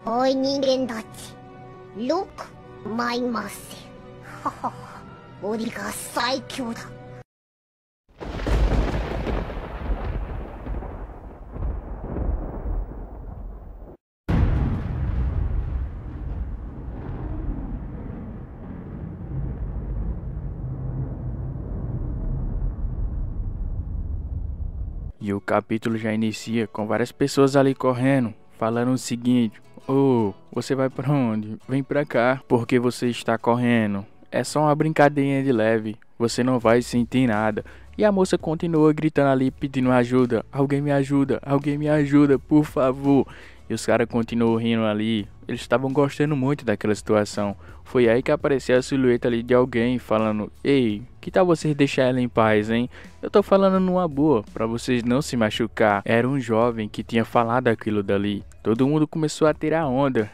E o capítulo já inicia com várias pessoas ali correndo, falando o seguinte: oh, você vai para onde? Vem pra cá, porque você está correndo. É só uma brincadeirinha de leve, você não vai sentir nada. E a moça continua gritando ali, pedindo ajuda: Alguém me ajuda, alguém me ajuda, por favor. E os caras continuam rindo ali. Eles estavam gostando muito daquela situação. Foi aí que apareceu a silhueta ali de alguém falando: Ei, que tal vocês deixar ela em paz, hein? Eu tô falando numa boa, para vocês não se machucar. Era um jovem que tinha falado aquilo dali. Todo mundo começou a tirar onda.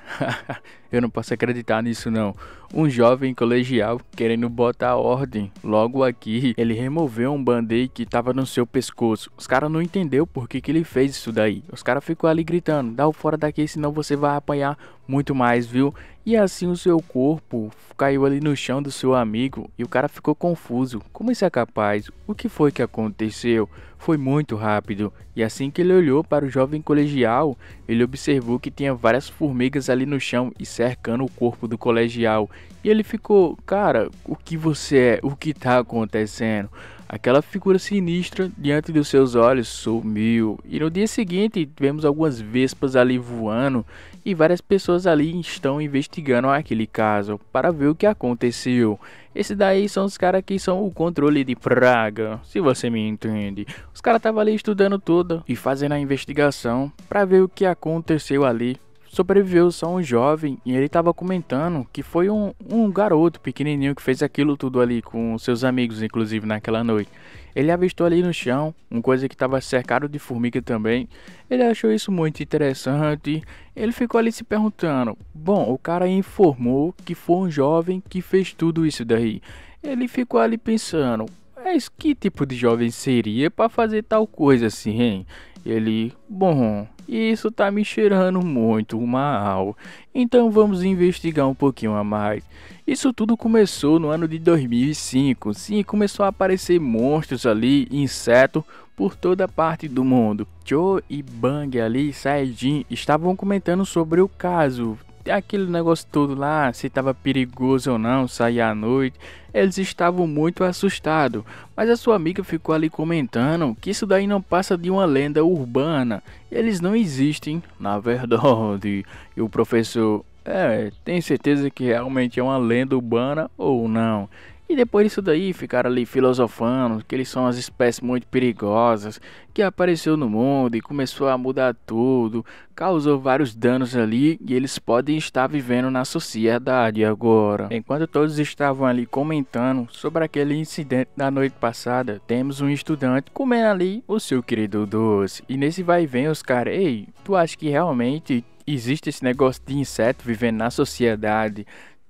Eu não posso acreditar nisso não. Um jovem colegial querendo botar ordem. Logo aqui, ele removeu um band-aid que tava no seu pescoço. Os caras não entenderam por que, que ele fez isso daí. Os caras ficou ali gritando, dá o fora daqui, senão você vai apanhar muito mais, viu? E assim o seu corpo caiu ali no chão do seu amigo e o cara ficou confuso. Como isso é capaz? O que foi que aconteceu? Foi muito rápido, e assim que ele olhou para o jovem colegial, ele observou que tinha várias formigas ali no chão e cercando o corpo do colegial. E ele ficou, cara, o que você é? O que tá acontecendo? Aquela figura sinistra diante dos seus olhos sumiu, e no dia seguinte tivemos algumas vespas ali voando e várias pessoas ali estão investigando aquele caso para ver o que aconteceu. Esse daí são os caras que são o controle de praga, se você me entende. Os caras estavam ali estudando tudo e fazendo a investigação para ver o que aconteceu ali sobreviveu só um jovem e ele estava comentando que foi um, um garoto pequenininho que fez aquilo tudo ali com seus amigos, inclusive naquela noite. Ele avistou ali no chão, uma coisa que estava cercado de formiga também. Ele achou isso muito interessante. Ele ficou ali se perguntando: bom, o cara informou que foi um jovem que fez tudo isso daí. Ele ficou ali pensando: mas que tipo de jovem seria para fazer tal coisa assim, hein? Ele, bom, e isso tá me cheirando muito mal. Então vamos investigar um pouquinho a mais. Isso tudo começou no ano de 2005. Sim, começou a aparecer monstros ali, insetos, por toda parte do mundo. Cho e Bang ali, Saiyajin, estavam comentando sobre o caso, aquele negócio todo lá, se estava perigoso ou não sair à noite, eles estavam muito assustados. Mas a sua amiga ficou ali comentando que isso daí não passa de uma lenda urbana. Eles não existem, na verdade. E o professor, é, tem certeza que realmente é uma lenda urbana ou não? E depois disso daí ficaram ali filosofando que eles são as espécies muito perigosas, que apareceu no mundo e começou a mudar tudo, causou vários danos ali e eles podem estar vivendo na sociedade agora. Enquanto todos estavam ali comentando sobre aquele incidente da noite passada, temos um estudante comendo ali o seu querido doce. E nesse vai e vem os caras, ei, tu acha que realmente existe esse negócio de inseto vivendo na sociedade?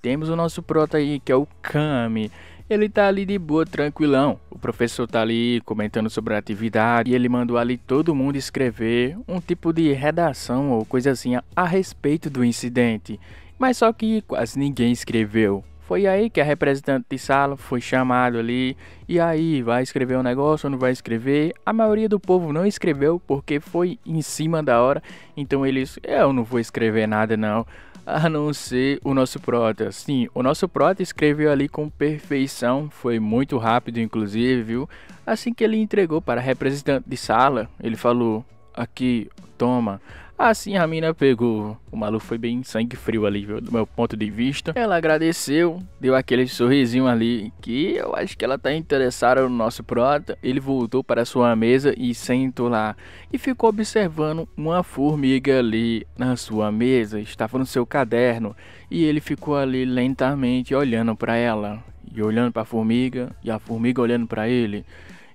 temos o nosso prota aí, que é o Kami. Ele tá ali de boa, tranquilão. O professor tá ali comentando sobre a atividade e ele mandou ali todo mundo escrever um tipo de redação ou coisa assim a respeito do incidente. Mas só que quase ninguém escreveu. Foi aí que a representante de sala foi chamada ali. E aí, vai escrever um negócio ou não vai escrever? A maioria do povo não escreveu porque foi em cima da hora. Então eles, eu não vou escrever nada não a não ser o nosso Prota. Sim, o nosso Prota escreveu ali com perfeição, foi muito rápido, inclusive, viu? Assim que ele entregou para a representante de sala, ele falou: Aqui, toma, Assim a mina pegou. O maluco foi bem sangue frio ali, viu? Do meu ponto de vista. Ela agradeceu, deu aquele sorrisinho ali que eu acho que ela tá interessada no nosso prota. Ele voltou para sua mesa e sentou lá e ficou observando uma formiga ali na sua mesa, estava no seu caderno, e ele ficou ali lentamente olhando para ela e olhando para a formiga e a formiga olhando para ele.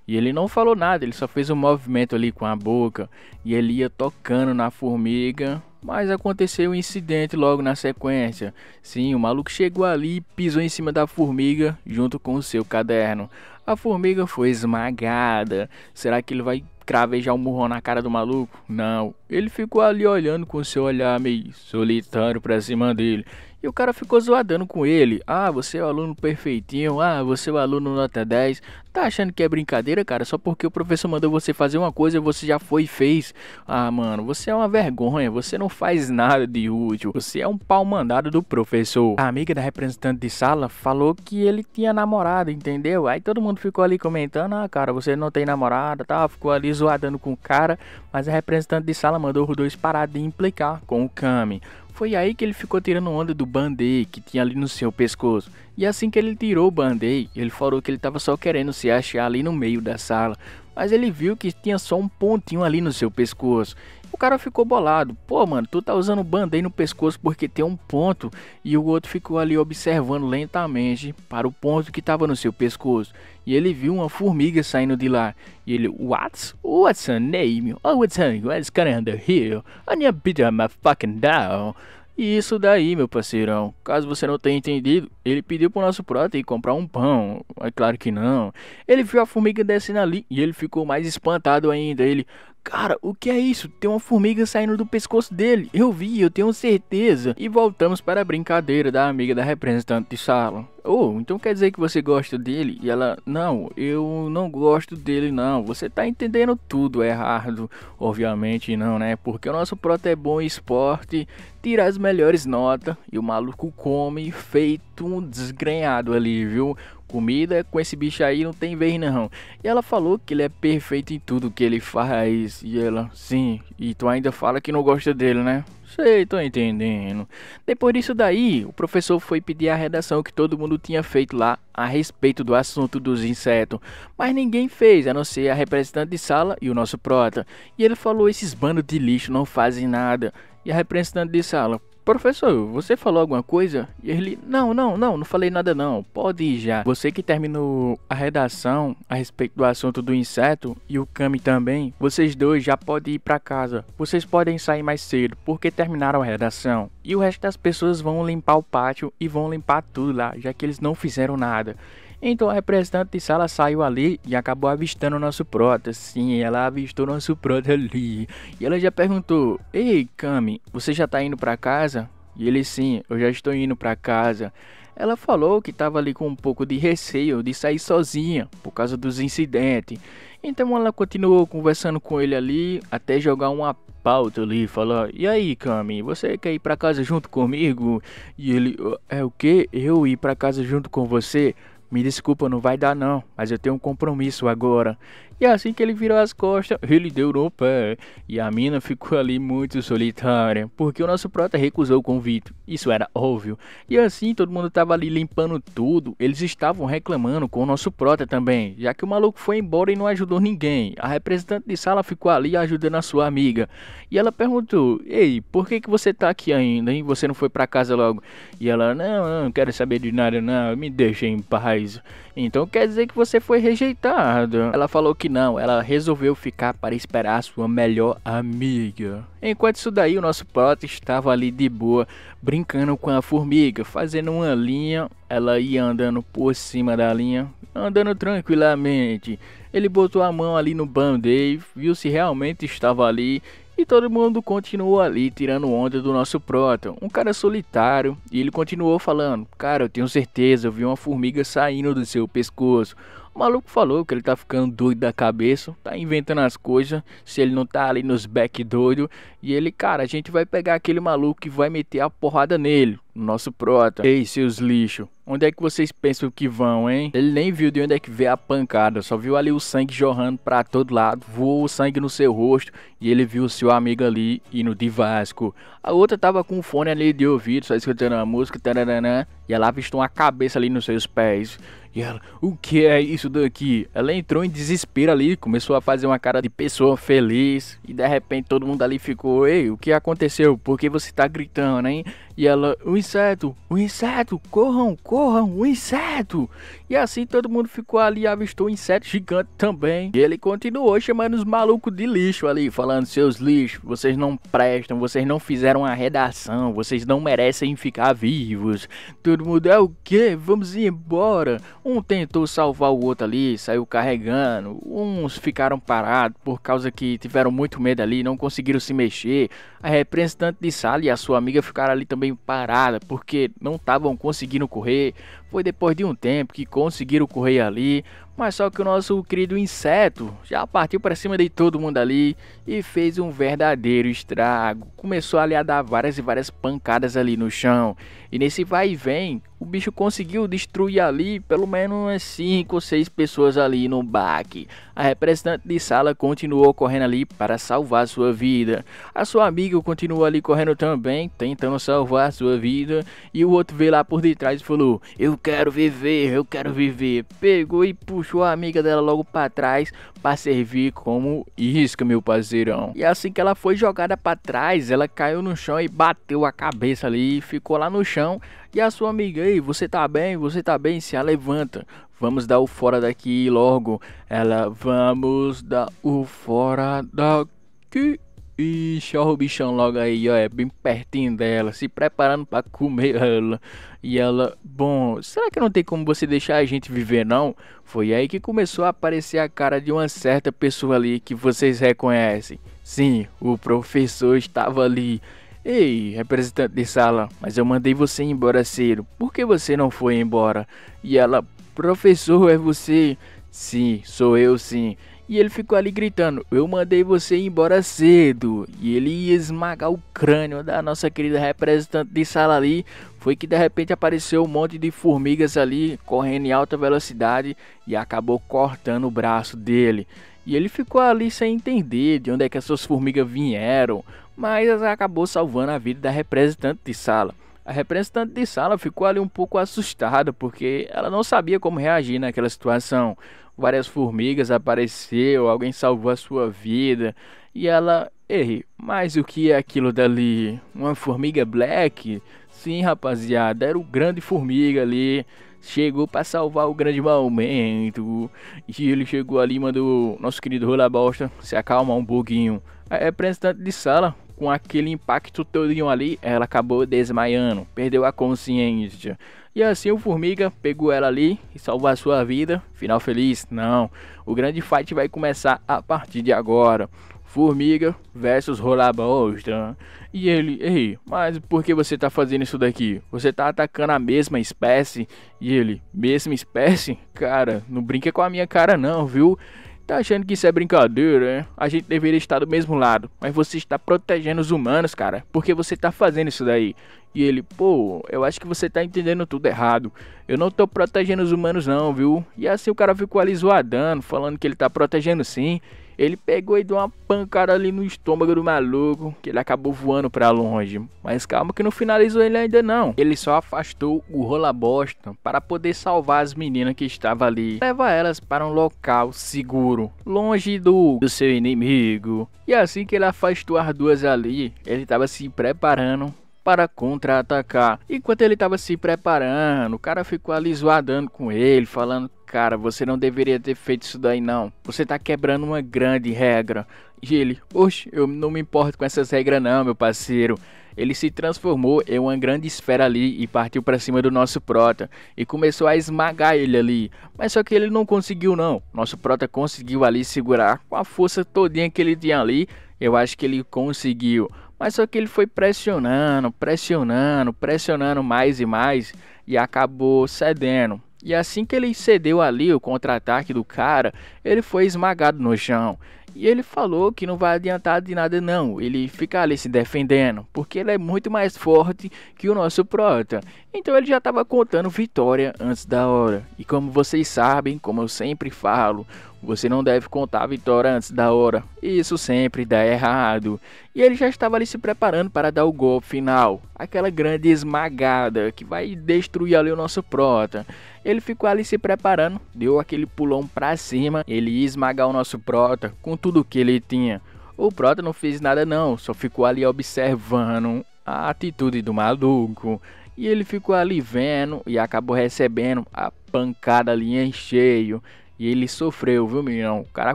E ele não falou nada, ele só fez um movimento ali com a boca e ele ia tocando na formiga. Mas aconteceu um incidente logo na sequência. Sim, o maluco chegou ali e pisou em cima da formiga junto com o seu caderno. A formiga foi esmagada. Será que ele vai cravejar um murrão na cara do maluco? Não. Ele ficou ali olhando com seu olhar meio solitário para cima dele. E o cara ficou zoadando com ele. Ah, você é o aluno perfeitinho. Ah, você é o aluno nota 10. Tá achando que é brincadeira, cara? Só porque o professor mandou você fazer uma coisa você já foi e fez. Ah, mano, você é uma vergonha. Você não faz nada de útil. Você é um pau mandado do professor. A amiga da representante de sala falou que ele tinha namorado, entendeu? Aí todo mundo ficou ali comentando: ah, cara, você não tem namorada, tá? Ficou ali zoadando com o cara. Mas a representante de sala mandou os dois parar de implicar com o Kami. Foi aí que ele ficou tirando onda do band-aid que tinha ali no seu pescoço. E assim que ele tirou o band-aid, ele falou que ele estava só querendo se achar ali no meio da sala, mas ele viu que tinha só um pontinho ali no seu pescoço. O cara ficou bolado. Pô, mano, tu tá usando band no pescoço porque tem um ponto. E o outro ficou ali observando lentamente para o ponto que tava no seu pescoço. E ele viu uma formiga saindo de lá. E ele, What's, what's her name? Oh, what's her, what's gonna under here? I need a bit of my fucking down. E isso daí, meu parceirão, caso você não tenha entendido, ele pediu pro nosso prota ir comprar um pão. É claro que não. Ele viu a formiga descendo ali e ele ficou mais espantado ainda. Ele, Cara, o que é isso? Tem uma formiga saindo do pescoço dele. Eu vi, eu tenho certeza. E voltamos para a brincadeira da amiga da representante de sala. Oh, então quer dizer que você gosta dele? E ela, não, eu não gosto dele, não. Você tá entendendo tudo errado. Obviamente não, né? Porque o nosso proto é bom em esporte, tira as melhores notas e o maluco come feito um desgrenhado ali, viu? comida, com esse bicho aí não tem vez não. E ela falou que ele é perfeito em tudo que ele faz. E ela, sim, e tu ainda fala que não gosta dele, né? Sei, tô entendendo. Depois disso daí, o professor foi pedir a redação que todo mundo tinha feito lá a respeito do assunto dos insetos, mas ninguém fez, a não ser a representante de sala e o nosso prota. E ele falou: esses bandos de lixo não fazem nada. E a representante de sala, Professor, você falou alguma coisa? E ele, não, não, não, não falei nada não, pode ir já. Você que terminou a redação a respeito do assunto do inseto e o Kami também, vocês dois já podem ir para casa. Vocês podem sair mais cedo, porque terminaram a redação. E o resto das pessoas vão limpar o pátio e vão limpar tudo lá, já que eles não fizeram nada. Então a representante de sala saiu ali e acabou avistando o nosso prota. Sim, ela avistou nosso prota ali. E ela já perguntou: Ei, Cammy, você já tá indo pra casa? E ele: Sim, eu já estou indo pra casa. Ela falou que estava ali com um pouco de receio de sair sozinha por causa dos incidentes. Então ela continuou conversando com ele ali até jogar uma pauta ali, falar: "E aí, Cammy, você quer ir para casa junto comigo?" E ele: "É o que? Eu ir para casa junto com você?" Me desculpa, não vai dar não, mas eu tenho um compromisso agora. E assim que ele virou as costas, ele deu no pé. E a mina ficou ali muito solitária, porque o nosso prota recusou o convite. Isso era óbvio. E assim todo mundo tava ali limpando tudo. Eles estavam reclamando com o nosso prota também, já que o maluco foi embora e não ajudou ninguém. A representante de sala ficou ali ajudando a sua amiga. E ela perguntou: "Ei, por que que você tá aqui ainda? Hein? Você não foi para casa logo?" E ela: "Não, não, quero saber de nada, não. Me deixei em paz." Então quer dizer que você foi rejeitado. Ela falou que não, ela resolveu ficar para esperar a sua melhor amiga. Enquanto isso daí, o nosso prota estava ali de boa, brincando com a formiga, fazendo uma linha. Ela ia andando por cima da linha, andando tranquilamente. Ele botou a mão ali no band-aid, viu se realmente estava ali e todo mundo continuou ali tirando onda do nosso Proton, um cara solitário, e ele continuou falando: Cara, eu tenho certeza, eu vi uma formiga saindo do seu pescoço. O maluco falou que ele tá ficando doido da cabeça, tá inventando as coisas, se ele não tá ali nos back doido. E ele, cara, a gente vai pegar aquele maluco e vai meter a porrada nele no nosso Prota. Ei, seus lixos, onde é que vocês pensam que vão, hein? Ele nem viu de onde é que veio a pancada, só viu ali o sangue jorrando pra todo lado, voou o sangue no seu rosto e ele viu o seu amigo ali indo de Vasco. A outra tava com um fone ali de ouvido, só escutando a música, taranã, e ela avistou uma cabeça ali nos seus pés. E ela, o que é isso daqui? Ela entrou em desespero ali, começou a fazer uma cara de pessoa feliz. E de repente todo mundo ali ficou, ei, o que aconteceu? Por que você tá gritando, hein? E ela, um inseto, um inseto, corram, corram, um inseto. E assim todo mundo ficou ali, avistou um inseto gigante também. E ele continuou chamando os malucos de lixo ali, falando, seus lixos, vocês não prestam, vocês não fizeram a redação, vocês não merecem ficar vivos. Todo mundo, é o que? Vamos embora. Um tentou salvar o outro ali, saiu carregando. Uns ficaram parados por causa que tiveram muito medo ali, não conseguiram se mexer. A representante de sala e a sua amiga ficaram ali também também parada porque não estavam conseguindo correr. Foi depois de um tempo que conseguiram correr ali, mas só que o nosso querido inseto já partiu para cima de todo mundo ali e fez um verdadeiro estrago. Começou ali a dar várias e várias pancadas ali no chão. E nesse vai e vem, o bicho conseguiu destruir ali pelo menos umas 5 ou 6 pessoas ali no baque. A representante de sala continuou correndo ali para salvar sua vida. A sua amiga continuou ali correndo também, tentando salvar sua vida. E o outro veio lá por detrás e falou: Eu quero viver, eu quero viver. Pegou e puxou puxou a amiga dela logo para trás para servir como isca, meu parceirão. E assim que ela foi jogada para trás, ela caiu no chão e bateu a cabeça ali, ficou lá no chão. E a sua amiga, aí você tá bem? Você tá bem? Se levanta. Vamos dar o fora daqui logo. Ela, vamos dar o fora daqui. E chorra o bichão logo aí, ó, é bem pertinho dela, se preparando para comer ela. E ela, bom, será que não tem como você deixar a gente viver não? Foi aí que começou a aparecer a cara de uma certa pessoa ali que vocês reconhecem. Sim, o professor estava ali. Ei, representante de sala, mas eu mandei você embora cedo. Por que você não foi embora? E ela, professor, é você? Sim, sou eu sim. E ele ficou ali gritando: Eu mandei você embora cedo. E ele ia esmagar o crânio da nossa querida representante de sala ali. Foi que de repente apareceu um monte de formigas ali correndo em alta velocidade e acabou cortando o braço dele. E ele ficou ali sem entender de onde é que essas formigas vieram, mas acabou salvando a vida da representante de sala. A representante de sala ficou ali um pouco assustada porque ela não sabia como reagir naquela situação várias formigas apareceu, alguém salvou a sua vida e ela errei. Mas o que é aquilo dali? Uma formiga black? Sim, rapaziada, era o grande formiga ali. Chegou para salvar o grande momento. E ele chegou ali, mandou nosso querido Rola Bosta se acalmar um pouquinho. A representante de sala, com aquele impacto todinho ali, ela acabou desmaiando, perdeu a consciência. E assim o Formiga pegou ela ali e salvou a sua vida. Final feliz? Não. O grande fight vai começar a partir de agora. Formiga versus Rolabosta. E ele, ei, mas por que você tá fazendo isso daqui? Você tá atacando a mesma espécie? E ele, mesma espécie? Cara, não brinca com a minha cara não, viu? Tá achando que isso é brincadeira, hein? É? A gente deveria estar do mesmo lado, mas você está protegendo os humanos, cara, porque você está fazendo isso daí. E ele, pô, eu acho que você tá entendendo tudo errado. Eu não tô protegendo os humanos, não, viu? E assim o cara ficou ali zoadando, falando que ele tá protegendo sim. Ele pegou e deu uma pancada ali no estômago do maluco, que ele acabou voando para longe. Mas calma que não finalizou ele ainda não. Ele só afastou o rola bosta para poder salvar as meninas que estavam ali. Leva elas para um local seguro, longe do, do seu inimigo. E assim que ele afastou as duas ali, ele estava se preparando para contra-atacar. Enquanto ele estava se preparando, o cara ficou ali zoadando com ele, falando: cara, você não deveria ter feito isso daí não. Você tá quebrando uma grande regra. E ele, oxe, eu não me importo com essas regras não, meu parceiro. Ele se transformou em uma grande esfera ali e partiu para cima do nosso prota e começou a esmagar ele ali. Mas só que ele não conseguiu não. Nosso prota conseguiu ali segurar com a força todinha que ele tinha ali. Eu acho que ele conseguiu, mas só que ele foi pressionando, pressionando, pressionando mais e mais e acabou cedendo. E assim que ele cedeu ali o contra-ataque do cara, ele foi esmagado no chão. E ele falou que não vai adiantar de nada não, ele fica ali se defendendo, porque ele é muito mais forte que o nosso Prota. Então ele já estava contando vitória antes da hora. E como vocês sabem, como eu sempre falo, você não deve contar a vitória antes da hora. Isso sempre dá errado. E ele já estava ali se preparando para dar o golpe final. Aquela grande esmagada que vai destruir ali o nosso prota. Ele ficou ali se preparando, deu aquele pulão para cima. Ele ia esmagar o nosso prota com tudo que ele tinha. O prota não fez nada não, só ficou ali observando a atitude do maluco. E ele ficou ali vendo e acabou recebendo a pancada ali em cheio. E ele sofreu, viu, menino? O cara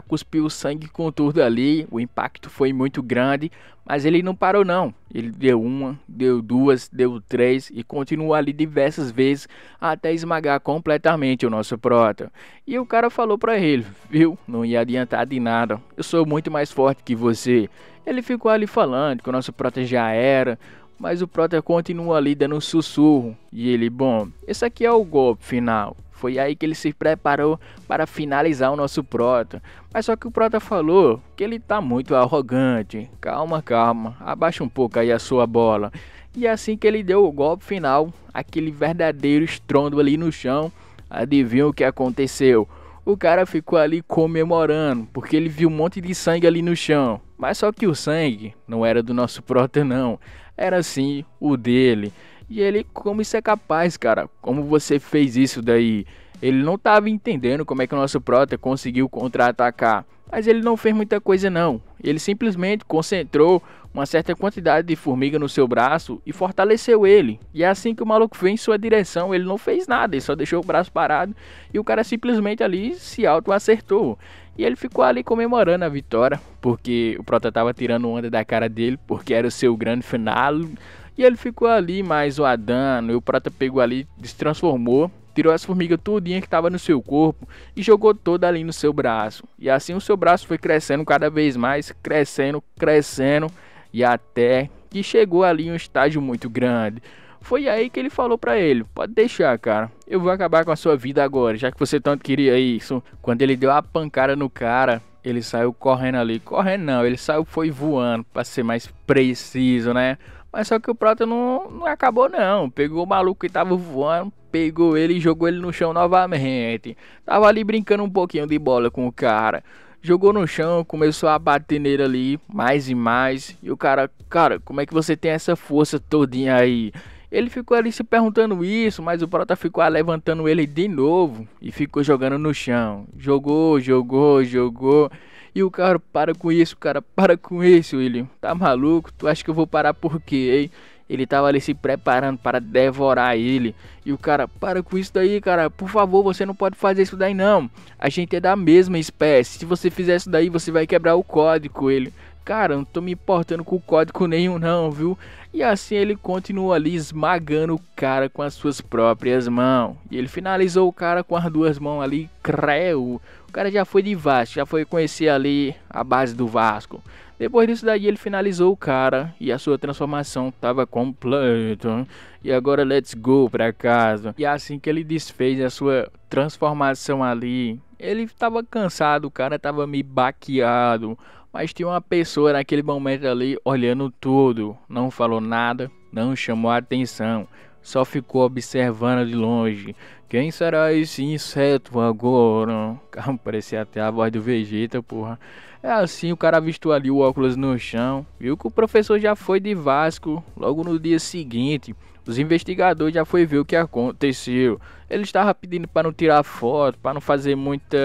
cuspiu sangue com tudo ali, o impacto foi muito grande, mas ele não parou, não. Ele deu uma, deu duas, deu três e continuou ali diversas vezes até esmagar completamente o nosso próton. E o cara falou pra ele, viu? Não ia adiantar de nada, eu sou muito mais forte que você. Ele ficou ali falando que o nosso próton já era, mas o próton continua ali dando um sussurro. E ele, bom, esse aqui é o golpe final. Foi aí que ele se preparou para finalizar o nosso Prota. Mas só que o Prota falou que ele tá muito arrogante. Calma, calma, abaixa um pouco aí a sua bola. E assim que ele deu o golpe final, aquele verdadeiro estrondo ali no chão, adivinha o que aconteceu? O cara ficou ali comemorando, porque ele viu um monte de sangue ali no chão. Mas só que o sangue não era do nosso Prota, não. Era sim o dele. E ele, como isso é capaz, cara? Como você fez isso daí? Ele não estava entendendo como é que o nosso Prota conseguiu contra-atacar. Mas ele não fez muita coisa não. Ele simplesmente concentrou uma certa quantidade de formiga no seu braço e fortaleceu ele. E é assim que o maluco veio em sua direção, ele não fez nada, ele só deixou o braço parado e o cara simplesmente ali se auto-acertou. E ele ficou ali comemorando a vitória, porque o Prota estava tirando onda da cara dele, porque era o seu grande final e ele ficou ali, mas o Adano e o Prata pegou ali, se transformou, tirou as formigas tudinha que estava no seu corpo e jogou toda ali no seu braço. E assim o seu braço foi crescendo cada vez mais, crescendo, crescendo e até que chegou ali em um estágio muito grande. Foi aí que ele falou para ele: Pode deixar, cara. Eu vou acabar com a sua vida agora, já que você tanto queria isso. Quando ele deu a pancada no cara, ele saiu correndo ali. Correndo não, ele saiu foi voando, para ser mais preciso, né? Mas só que o Prota não, não acabou não. Pegou o maluco que tava voando, pegou ele e jogou ele no chão novamente. Tava ali brincando um pouquinho de bola com o cara. Jogou no chão, começou a bater nele ali, mais e mais. E o cara, cara, como é que você tem essa força todinha aí? Ele ficou ali se perguntando isso, mas o Prota ficou levantando ele de novo e ficou jogando no chão. Jogou, jogou, jogou. E o cara, para com isso, cara, para com isso, William. Tá maluco? Tu acha que eu vou parar por quê, hein? Ele tava ali se preparando para devorar ele. E o cara, para com isso daí, cara. Por favor, você não pode fazer isso daí, não. A gente é da mesma espécie. Se você fizer isso daí, você vai quebrar o código. Ele, cara, não tô me importando com código nenhum não, viu? E assim ele continua ali esmagando o cara com as suas próprias mãos. E ele finalizou o cara com as duas mãos ali, creu. O cara já foi de Vasco, já foi conhecer ali a base do Vasco. Depois disso daí ele finalizou o cara e a sua transformação estava completa. E agora let's go para casa. E assim que ele desfez a sua transformação ali, ele estava cansado, o cara estava me baqueado. Mas tinha uma pessoa naquele momento ali olhando tudo, não falou nada, não chamou a atenção, só ficou observando de longe. Quem será esse inseto agora? Cara, parecia até a voz do Vegeta, porra. É assim, o cara avistou ali o óculos no chão, viu que o professor já foi de Vasco logo no dia seguinte. Os investigadores já foi ver o que aconteceu. Ele estava pedindo para não tirar foto, para não fazer muita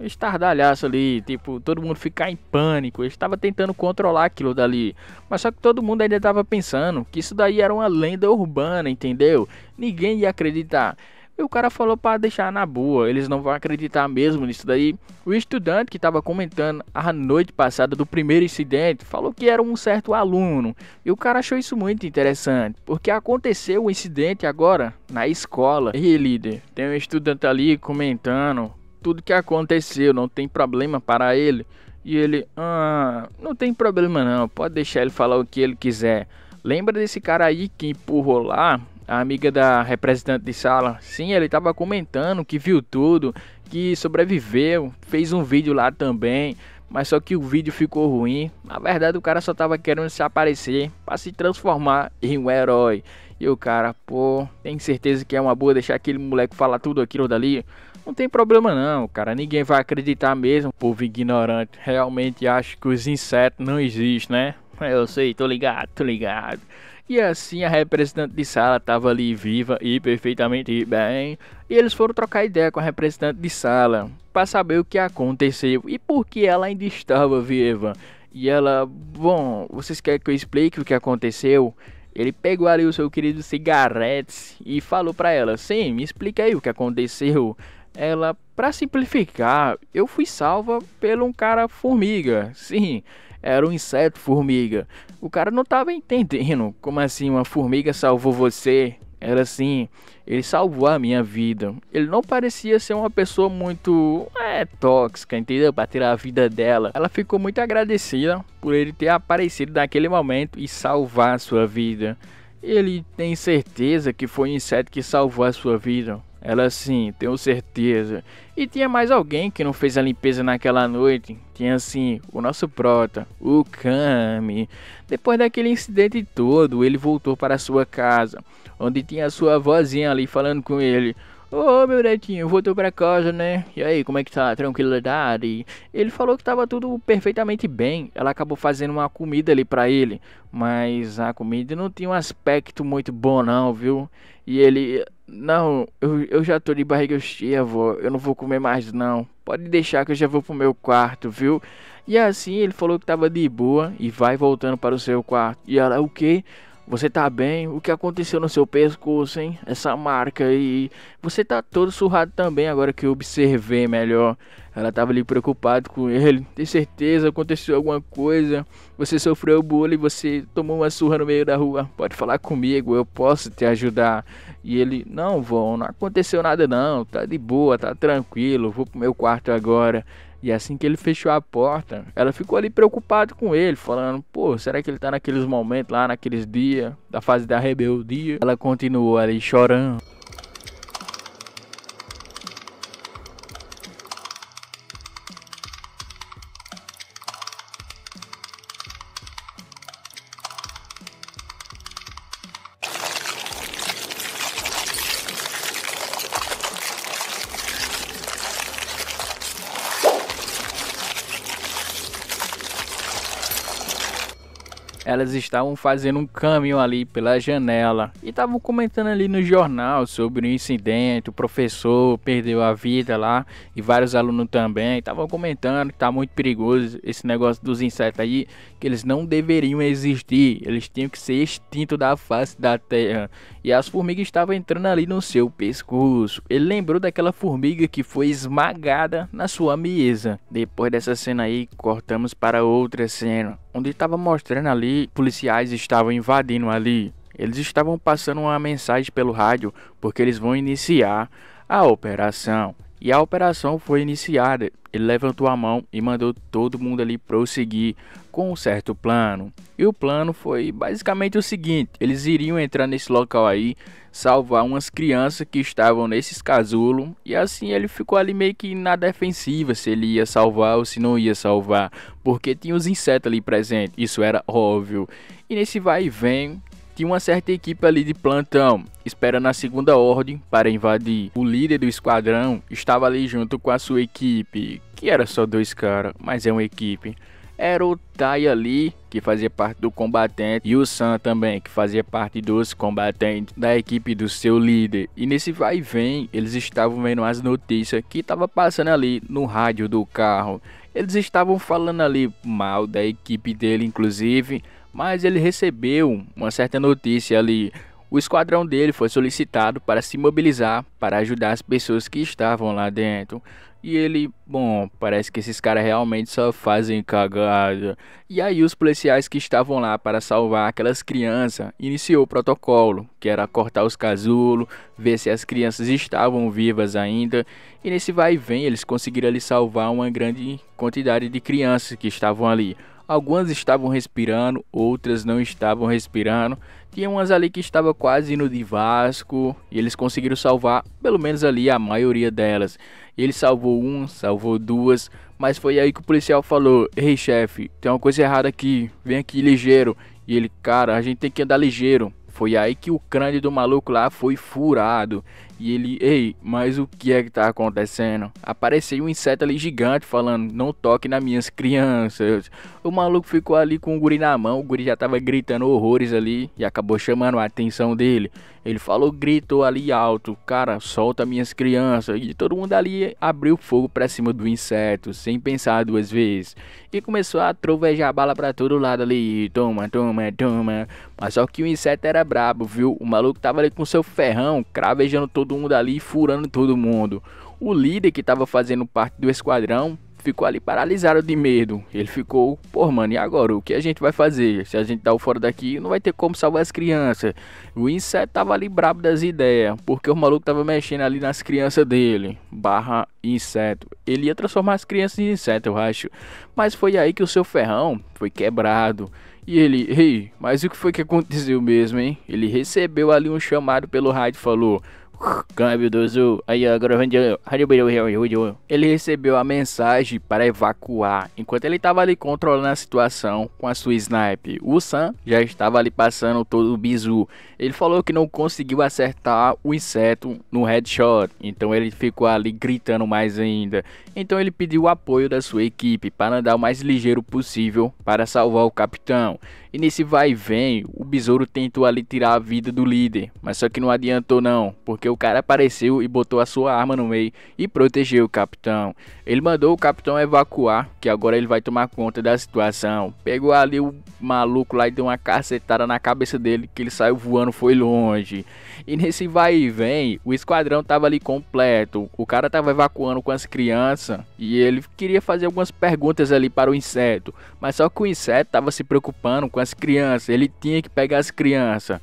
estardalhaça ali, tipo, todo mundo ficar em pânico. Ele estava tentando controlar aquilo dali. Mas só que todo mundo ainda estava pensando que isso daí era uma lenda urbana, entendeu? Ninguém ia acreditar. E o cara falou para deixar na boa, eles não vão acreditar mesmo nisso daí. O estudante que estava comentando a noite passada do primeiro incidente falou que era um certo aluno. E o cara achou isso muito interessante, porque aconteceu o um incidente agora na escola. E líder, tem um estudante ali comentando tudo que aconteceu, não tem problema para ele. E ele, ah, não tem problema não, pode deixar ele falar o que ele quiser. Lembra desse cara aí que empurrou lá? a amiga da representante de sala. Sim, ele estava comentando que viu tudo, que sobreviveu, fez um vídeo lá também, mas só que o vídeo ficou ruim. Na verdade, o cara só estava querendo se aparecer para se transformar em um herói. E o cara, pô, tem certeza que é uma boa deixar aquele moleque falar tudo aquilo dali? Não tem problema não, cara. Ninguém vai acreditar mesmo. Povo ignorante. Realmente acho que os insetos não existem, né? É, eu sei, tô ligado, tô ligado. E assim a representante de sala estava ali viva e perfeitamente bem. E eles foram trocar ideia com a representante de sala para saber o que aconteceu e por que ela ainda estava viva. E ela, bom, vocês querem que eu explique o que aconteceu? Ele pegou ali o seu querido cigarrete e falou para ela: Sim, me explica aí o que aconteceu. Ela, para simplificar, eu fui salva pelo um cara formiga. Sim, era um inseto formiga. O cara não tava entendendo como assim uma formiga salvou você. Era assim, ele salvou a minha vida. Ele não parecia ser uma pessoa muito é, tóxica, entendeu? Pra tirar a vida dela. Ela ficou muito agradecida por ele ter aparecido naquele momento e salvar a sua vida. Ele tem certeza que foi o inseto que salvou a sua vida. Ela sim tenho certeza. E tinha mais alguém que não fez a limpeza naquela noite. Tinha assim, o nosso prota, o Kami. Depois daquele incidente todo, ele voltou para sua casa, onde tinha sua vozinha ali falando com ele. Ô oh, meu netinho, voltou pra casa, né? E aí, como é que tá? Tranquilidade? Ele falou que tava tudo perfeitamente bem. Ela acabou fazendo uma comida ali pra ele. Mas a comida não tinha um aspecto muito bom, não, viu? E ele. Não, eu, eu já tô de barriga cheia, avó. Eu não vou comer mais, não. Pode deixar que eu já vou pro meu quarto, viu? E assim ele falou que tava de boa e vai voltando para o seu quarto. E ela, o quê? Você tá bem? O que aconteceu no seu pescoço, hein? Essa marca aí. Você tá todo surrado também, agora que eu observei melhor. Ela tava ali preocupada com ele. Tem certeza, aconteceu alguma coisa. Você sofreu bullying, você tomou uma surra no meio da rua. Pode falar comigo, eu posso te ajudar. E ele, não, vão, não aconteceu nada não. Tá de boa, tá tranquilo. Vou pro meu quarto agora. E assim que ele fechou a porta, ela ficou ali preocupada com ele, falando: pô, será que ele tá naqueles momentos lá, naqueles dias, da fase da rebeldia? Ela continuou ali chorando. elas estavam fazendo um caminho ali pela janela e estavam comentando ali no jornal sobre o incidente, o professor perdeu a vida lá e vários alunos também estavam comentando que tá muito perigoso esse negócio dos insetos aí, que eles não deveriam existir, eles tinham que ser extintos da face da terra. E as formigas estavam entrando ali no seu pescoço. Ele lembrou daquela formiga que foi esmagada na sua mesa. Depois dessa cena aí, cortamos para outra cena onde estava mostrando ali policiais estavam invadindo ali. Eles estavam passando uma mensagem pelo rádio porque eles vão iniciar a operação. E a operação foi iniciada. Ele levantou a mão e mandou todo mundo ali prosseguir com um certo plano. E o plano foi basicamente o seguinte: eles iriam entrar nesse local aí, salvar umas crianças que estavam nesses casulos. e assim ele ficou ali meio que na defensiva se ele ia salvar ou se não ia salvar, porque tinha os insetos ali presentes, isso era óbvio. E nesse vai e vem, tinha uma certa equipe ali de plantão, esperando a segunda ordem para invadir. O líder do esquadrão estava ali junto com a sua equipe, que era só dois caras, mas é uma equipe. Era o Tai ali, que fazia parte do combatente, e o Sam também, que fazia parte dos combatentes da equipe do seu líder. E nesse vai e vem, eles estavam vendo as notícias que estava passando ali no rádio do carro. Eles estavam falando ali mal da equipe dele, inclusive mas ele recebeu uma certa notícia ali. O esquadrão dele foi solicitado para se mobilizar para ajudar as pessoas que estavam lá dentro. E ele, bom, parece que esses caras realmente só fazem cagada. E aí os policiais que estavam lá para salvar aquelas crianças iniciou o protocolo, que era cortar os casulos, ver se as crianças estavam vivas ainda. E nesse vai e vem eles conseguiram ali salvar uma grande quantidade de crianças que estavam ali. Algumas estavam respirando, outras não estavam respirando. Tinha umas ali que estava quase indo de Vasco e eles conseguiram salvar, pelo menos ali, a maioria delas. Ele salvou um, salvou duas, mas foi aí que o policial falou: Ei, chefe, tem uma coisa errada aqui, vem aqui ligeiro. E ele, cara, a gente tem que andar ligeiro. Foi aí que o crânio do maluco lá foi furado. E ele, ei, mas o que é que tá acontecendo? Apareceu um inseto ali gigante falando: Não toque nas minhas crianças. O maluco ficou ali com o guri na mão, o guri já tava gritando horrores ali e acabou chamando a atenção dele. Ele falou, gritou ali alto, cara, solta minhas crianças. E todo mundo ali abriu fogo pra cima do inseto, sem pensar duas vezes. E começou a trovejar bala pra todo lado ali, toma, toma, toma. Mas só que o inseto era brabo, viu? O maluco tava ali com seu ferrão, cravejando todo mundo ali e furando todo mundo. O líder que tava fazendo parte do esquadrão ficou ali paralisado de medo. Ele ficou, pô, mano, e agora? O que a gente vai fazer? Se a gente o fora daqui, não vai ter como salvar as crianças. O inseto tava ali brabo das ideias, porque o maluco tava mexendo ali nas crianças dele. Barra inseto. Ele ia transformar as crianças em inseto, eu acho. Mas foi aí que o seu ferrão foi quebrado. E ele, ei, mas o que foi que aconteceu mesmo, hein? Ele recebeu ali um chamado pelo rádio e falou: Câmbio do Sul. Aí agora ele recebeu a mensagem para evacuar. Enquanto ele estava ali controlando a situação com a sua snipe, o Sam já estava ali passando todo o bizu. Ele falou que não conseguiu acertar o inseto no headshot, então ele ficou ali gritando mais ainda. Então ele pediu o apoio da sua equipe para andar o mais ligeiro possível para salvar o capitão. E nesse vai e vem, o besouro tentou ali tirar a vida do líder, mas só que não adiantou não, porque porque o cara apareceu e botou a sua arma no meio e protegeu o capitão. Ele mandou o capitão evacuar, que agora ele vai tomar conta da situação. Pegou ali o maluco lá e deu uma cacetada na cabeça dele, que ele saiu voando, foi longe. E nesse vai e vem, o esquadrão tava ali completo. O cara tava evacuando com as crianças e ele queria fazer algumas perguntas ali para o inseto, mas só que o inseto tava se preocupando com as crianças, ele tinha que pegar as crianças.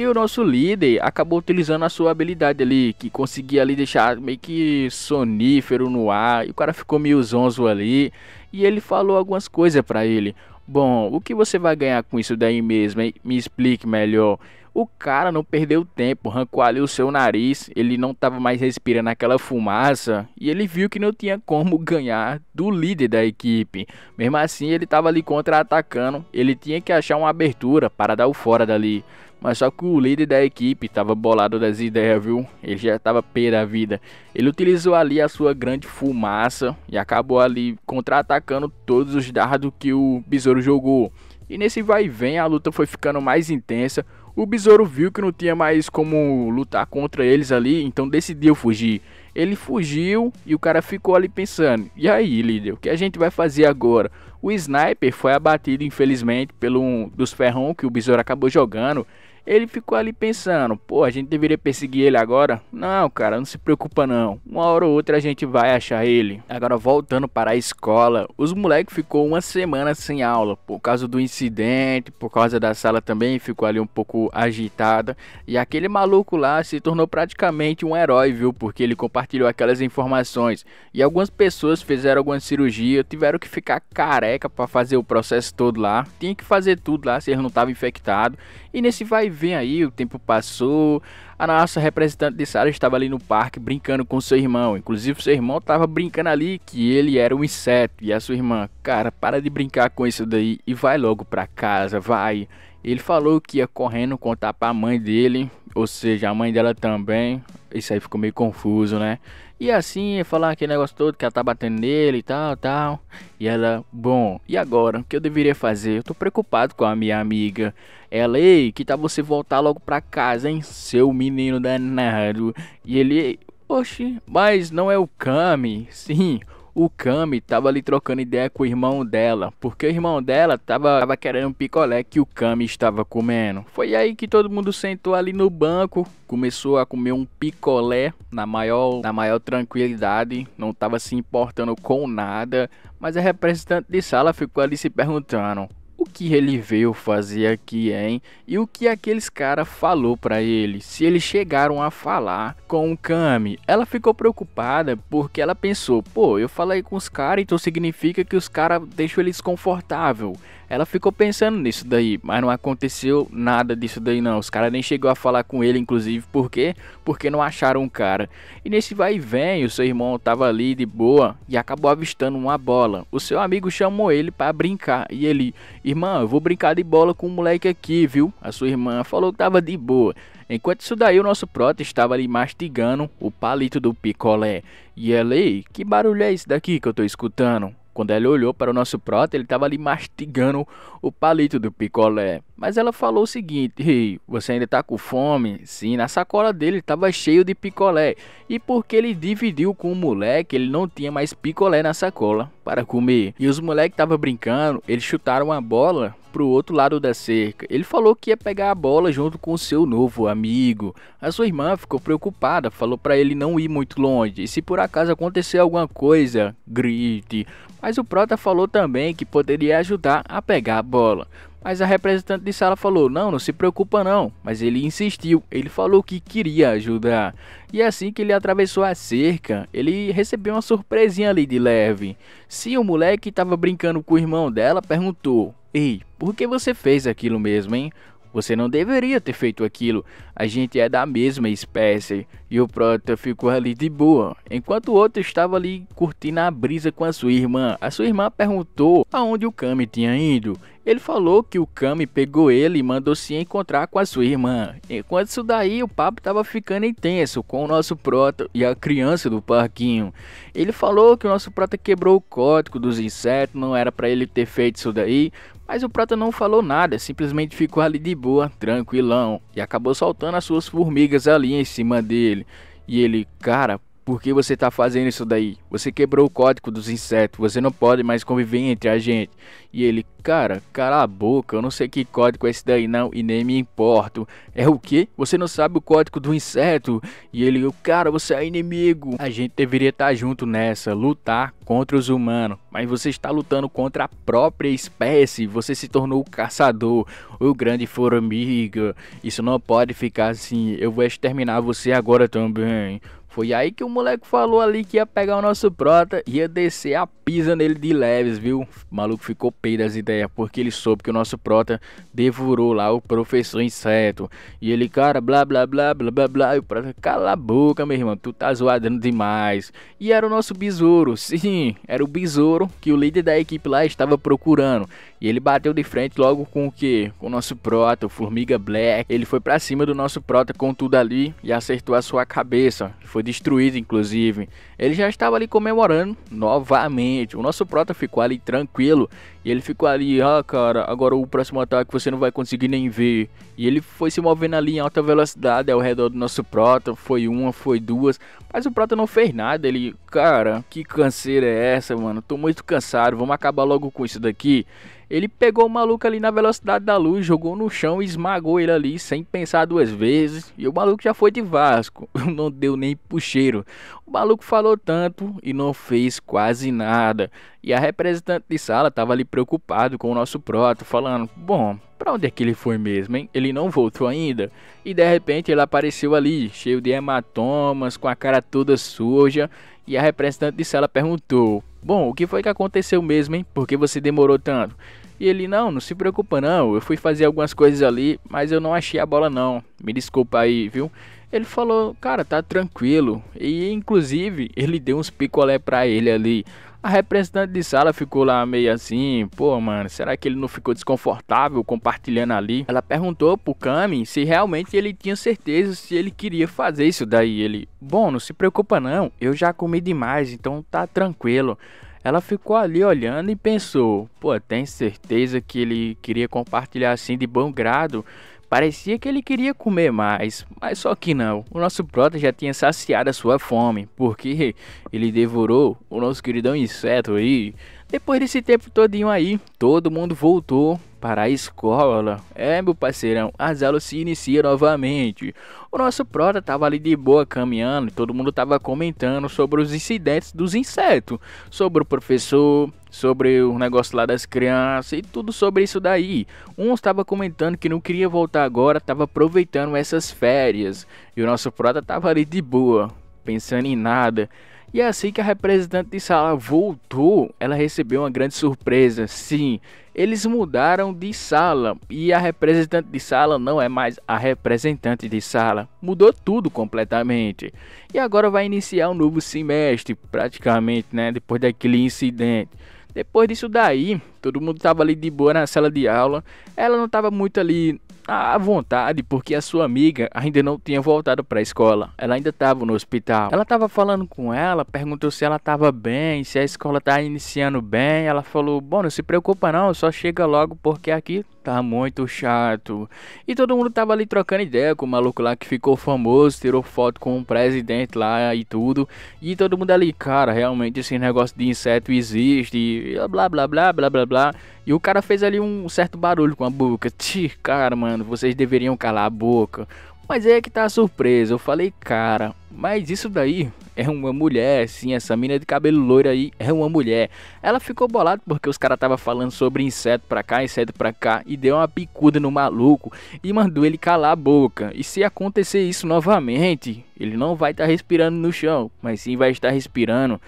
E o nosso líder acabou utilizando a sua habilidade ali, que conseguia ali deixar meio que sonífero no ar. E o cara ficou meio zonzo ali. E ele falou algumas coisas para ele. Bom, o que você vai ganhar com isso daí mesmo? Hein? Me explique melhor. O cara não perdeu tempo, arrancou ali o seu nariz, ele não estava mais respirando aquela fumaça e ele viu que não tinha como ganhar do líder da equipe. Mesmo assim, ele estava ali contra-atacando, ele tinha que achar uma abertura para dar o fora dali. Mas só que o líder da equipe estava bolado das ideias, viu? Ele já estava pera a vida. Ele utilizou ali a sua grande fumaça e acabou ali contra-atacando todos os dardos que o besouro jogou. E nesse vai e vem a luta foi ficando mais intensa. O besouro viu que não tinha mais como lutar contra eles ali, então decidiu fugir. Ele fugiu e o cara ficou ali pensando: e aí, líder, o que a gente vai fazer agora? O sniper foi abatido, infelizmente, pelo um dos ferrão que o besouro acabou jogando. Ele ficou ali pensando, pô, a gente deveria perseguir ele agora? Não, cara, não se preocupa não. Uma hora ou outra a gente vai achar ele. Agora voltando para a escola, os moleques ficou uma semana sem aula por causa do incidente, por causa da sala também ficou ali um pouco agitada e aquele maluco lá se tornou praticamente um herói, viu? Porque ele compartilhou aquelas informações e algumas pessoas fizeram alguma cirurgia, tiveram que ficar careca para fazer o processo todo lá, tinha que fazer tudo lá se ele não estava infectado e nesse vai vem aí, o tempo passou. A nossa representante de sala estava ali no parque brincando com seu irmão. Inclusive, seu irmão estava brincando ali que ele era um inseto e a sua irmã, cara, para de brincar com isso daí e vai logo para casa, vai. Ele falou que ia correndo contar para a mãe dele, ou seja, a mãe dela também. Isso aí ficou meio confuso, né? E assim, falar aquele negócio todo que ela tá batendo nele e tal, tal. E ela, bom, e agora? O que eu deveria fazer? Eu tô preocupado com a minha amiga. Ela, ei, que tá você voltar logo pra casa, hein, seu menino danado? E ele, oxe, mas não é o Kami, sim, o Kami tava ali trocando ideia com o irmão dela, porque o irmão dela tava, tava querendo um picolé que o Kami estava comendo. Foi aí que todo mundo sentou ali no banco, começou a comer um picolé na maior, na maior tranquilidade, não tava se importando com nada, mas a representante de sala ficou ali se perguntando: o que ele veio fazer aqui, hein? E o que aqueles cara falou para ele? Se eles chegaram a falar com o Kami. Ela ficou preocupada porque ela pensou: "Pô, eu falei com os caras, então significa que os caras deixam ele desconfortável". Ela ficou pensando nisso daí, mas não aconteceu nada disso daí não. Os caras nem chegou a falar com ele, inclusive, por quê? Porque não acharam o cara. E nesse vai e vem, o seu irmão tava ali de boa e acabou avistando uma bola. O seu amigo chamou ele para brincar e ele, irmã, eu vou brincar de bola com o moleque aqui, viu? A sua irmã falou que tava de boa. Enquanto isso daí, o nosso prota estava ali mastigando o palito do picolé. E ela, que barulho é esse daqui que eu tô escutando? Quando ela olhou para o nosso prato, ele estava ali mastigando o palito do picolé. Mas ela falou o seguinte: Ei, você ainda está com fome? Sim, na sacola dele estava cheio de picolé. E porque ele dividiu com o moleque, ele não tinha mais picolé na sacola para comer. E os moleques estavam brincando, eles chutaram a bola para o outro lado da cerca. Ele falou que ia pegar a bola junto com seu novo amigo. A sua irmã ficou preocupada, falou para ele não ir muito longe e se por acaso acontecer alguma coisa, grite. Mas o Prota falou também que poderia ajudar a pegar a bola. Mas a representante de sala falou: "Não, não se preocupa não". Mas ele insistiu. Ele falou que queria ajudar. E assim que ele atravessou a cerca, ele recebeu uma surpresinha ali de leve. Sim, o moleque estava brincando com o irmão dela perguntou: "Ei, por que você fez aquilo mesmo, hein?" Você não deveria ter feito aquilo. A gente é da mesma espécie. E o Prota ficou ali de boa, enquanto o outro estava ali curtindo a brisa com a sua irmã. A sua irmã perguntou aonde o Kami tinha ido. Ele falou que o Kami pegou ele e mandou se encontrar com a sua irmã. Enquanto isso daí, o papo estava ficando intenso com o nosso prota e a criança do parquinho. Ele falou que o nosso prota quebrou o código dos insetos, não era para ele ter feito isso daí, mas o prota não falou nada, simplesmente ficou ali de boa, tranquilão, e acabou soltando as suas formigas ali em cima dele. E ele, cara, por que você está fazendo isso daí? Você quebrou o código dos insetos, você não pode mais conviver entre a gente. E ele, cara, cala a boca, eu não sei que código é esse daí não e nem me importo. É o que? Você não sabe o código do inseto? E ele, o cara, você é inimigo. A gente deveria estar tá junto nessa, lutar contra os humanos. Mas você está lutando contra a própria espécie, você se tornou o caçador, o grande formiga. Isso não pode ficar assim, eu vou exterminar você agora também. Foi aí que o moleque falou ali que ia pegar o nosso prota e ia descer a pisa nele de leves, viu? O maluco ficou peido das ideias, porque ele soube que o nosso prota devorou lá o professor inseto. E ele, cara, blá blá blá blá blá blá. E o prota, cala a boca, meu irmão, tu tá zoadando demais. E era o nosso besouro, sim, era o besouro que o líder da equipe lá estava procurando. E ele bateu de frente logo com o que? Com o nosso prota, o Formiga Black. Ele foi para cima do nosso prota com tudo ali e acertou a sua cabeça. Foi destruído, inclusive. Ele já estava ali comemorando novamente. O nosso prota ficou ali tranquilo e ele ficou ali, ah cara, agora o próximo ataque você não vai conseguir nem ver. E ele foi se movendo ali em alta velocidade ao redor do nosso Prota. Foi uma, foi duas. Mas o Prota não fez nada. Ele, cara, que canseira é essa, mano? Tô muito cansado, vamos acabar logo com isso daqui. Ele pegou o maluco ali na velocidade da luz, jogou no chão e esmagou ele ali sem pensar duas vezes. E o maluco já foi de Vasco, não deu nem puxeiro. O maluco falou tanto e não fez quase nada. E a representante de sala estava ali preocupado com o nosso proto, falando: "Bom, para onde é que ele foi mesmo, hein? Ele não voltou ainda". E de repente ele apareceu ali, cheio de hematomas, com a cara toda suja, e a representante de sala perguntou: "Bom, o que foi que aconteceu mesmo, hein? Por que você demorou tanto?" E ele: "Não, não se preocupa não. Eu fui fazer algumas coisas ali, mas eu não achei a bola não. Me desculpa aí, viu?" ele falou, cara, tá tranquilo. E inclusive ele deu uns picolé pra ele ali. A representante de sala ficou lá meio assim, pô, mano, será que ele não ficou desconfortável compartilhando ali? Ela perguntou pro Kami se realmente ele tinha certeza se ele queria fazer isso daí. Ele, bom, não se preocupa não, eu já comi demais, então tá tranquilo. Ela ficou ali olhando e pensou, pô, tem certeza que ele queria compartilhar assim de bom grado? Parecia que ele queria comer mais, mas só que não. O nosso prota já tinha saciado a sua fome, porque ele devorou o nosso queridão inseto e depois desse tempo todinho aí, todo mundo voltou para a escola. É, meu parceirão, as aulas se inicia novamente. O nosso prota tava ali de boa caminhando e todo mundo tava comentando sobre os incidentes dos insetos, sobre o professor, sobre o negócio lá das crianças e tudo sobre isso daí. Um estava comentando que não queria voltar agora, estava aproveitando essas férias e o nosso prota estava ali de boa, pensando em nada. E assim que a representante de sala voltou, ela recebeu uma grande surpresa. Sim, eles mudaram de sala e a representante de sala não é mais a representante de sala. Mudou tudo completamente. E agora vai iniciar um novo semestre, praticamente, né? Depois daquele incidente. Depois disso daí, todo mundo estava ali de boa na sala de aula. Ela não estava muito ali à vontade, porque a sua amiga ainda não tinha voltado para a escola. Ela ainda estava no hospital. Ela estava falando com ela, perguntou se ela estava bem, se a escola está iniciando bem. Ela falou: "Bom, não se preocupa não, só chega logo porque aqui tá muito chato". E todo mundo estava ali trocando ideia com o maluco lá que ficou famoso, tirou foto com o presidente lá e tudo. E todo mundo ali, cara, realmente esse negócio de inseto existe, blá blá blá blá blá blá. blá. E o cara fez ali um certo barulho com a boca. Tch, cara, mano, vocês deveriam calar a boca. Mas é que tá a surpresa. Eu falei, cara, mas isso daí é uma mulher, sim. Essa mina de cabelo loiro aí é uma mulher. Ela ficou bolada porque os caras tava falando sobre inseto pra cá, inseto pra cá. E deu uma picuda no maluco e mandou ele calar a boca. E se acontecer isso novamente, ele não vai estar tá respirando no chão, mas sim vai estar respirando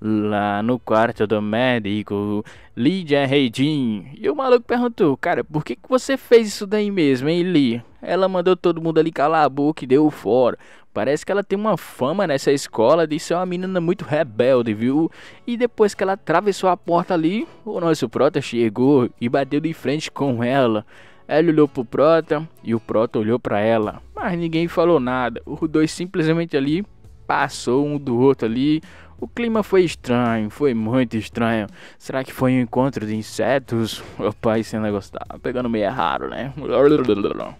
lá no quarto do médico, Lydia Reidin. E o maluco perguntou, cara, por que, que você fez isso daí mesmo, hein, Lee? Ela mandou todo mundo ali calar a boca e deu fora. Parece que ela tem uma fama nessa escola de ser uma menina muito rebelde, viu? E depois que ela atravessou a porta ali, o nosso prota chegou e bateu de frente com ela. Ela olhou pro prota e o prota olhou para ela, mas ninguém falou nada. Os dois simplesmente ali passou um do outro ali, o clima foi estranho, foi muito estranho. Será que foi um encontro de insetos? Opa, esse negócio tá pegando meio errado, né?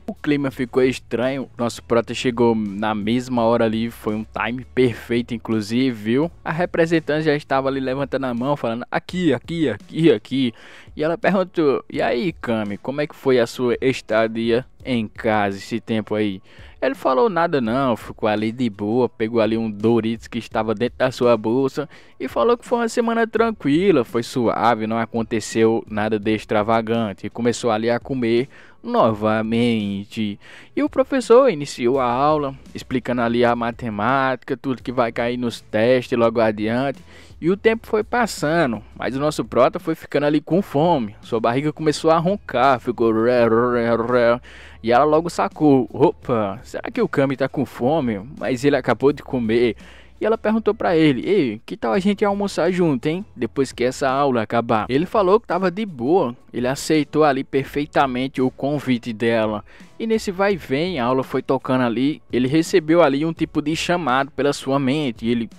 O clima ficou estranho. Nosso prota chegou na mesma hora ali, foi um time perfeito, inclusive, viu? A representante já estava ali levantando a mão, falando aqui, aqui, aqui, aqui. E ela perguntou: E aí, Cami, como é que foi a sua estadia em casa esse tempo aí? Ele falou nada não, ficou ali de boa, pegou ali um Doritos que estava dentro da sua bolsa e falou que foi uma semana tranquila, foi suave, não aconteceu nada de extravagante. começou ali a comer novamente. E o professor iniciou a aula, explicando ali a matemática, tudo que vai cair nos testes logo adiante. E o tempo foi passando, mas o nosso prota foi ficando ali com fome. Sua barriga começou a roncar, ficou. E ela logo sacou: opa, será que o Kami tá com fome? Mas ele acabou de comer e ela perguntou para ele: "Ei, que tal a gente almoçar junto, hein? Depois que essa aula acabar". Ele falou que estava de boa, ele aceitou ali perfeitamente o convite dela. E nesse vai e vem, a aula foi tocando ali, ele recebeu ali um tipo de chamado pela sua mente. E ele,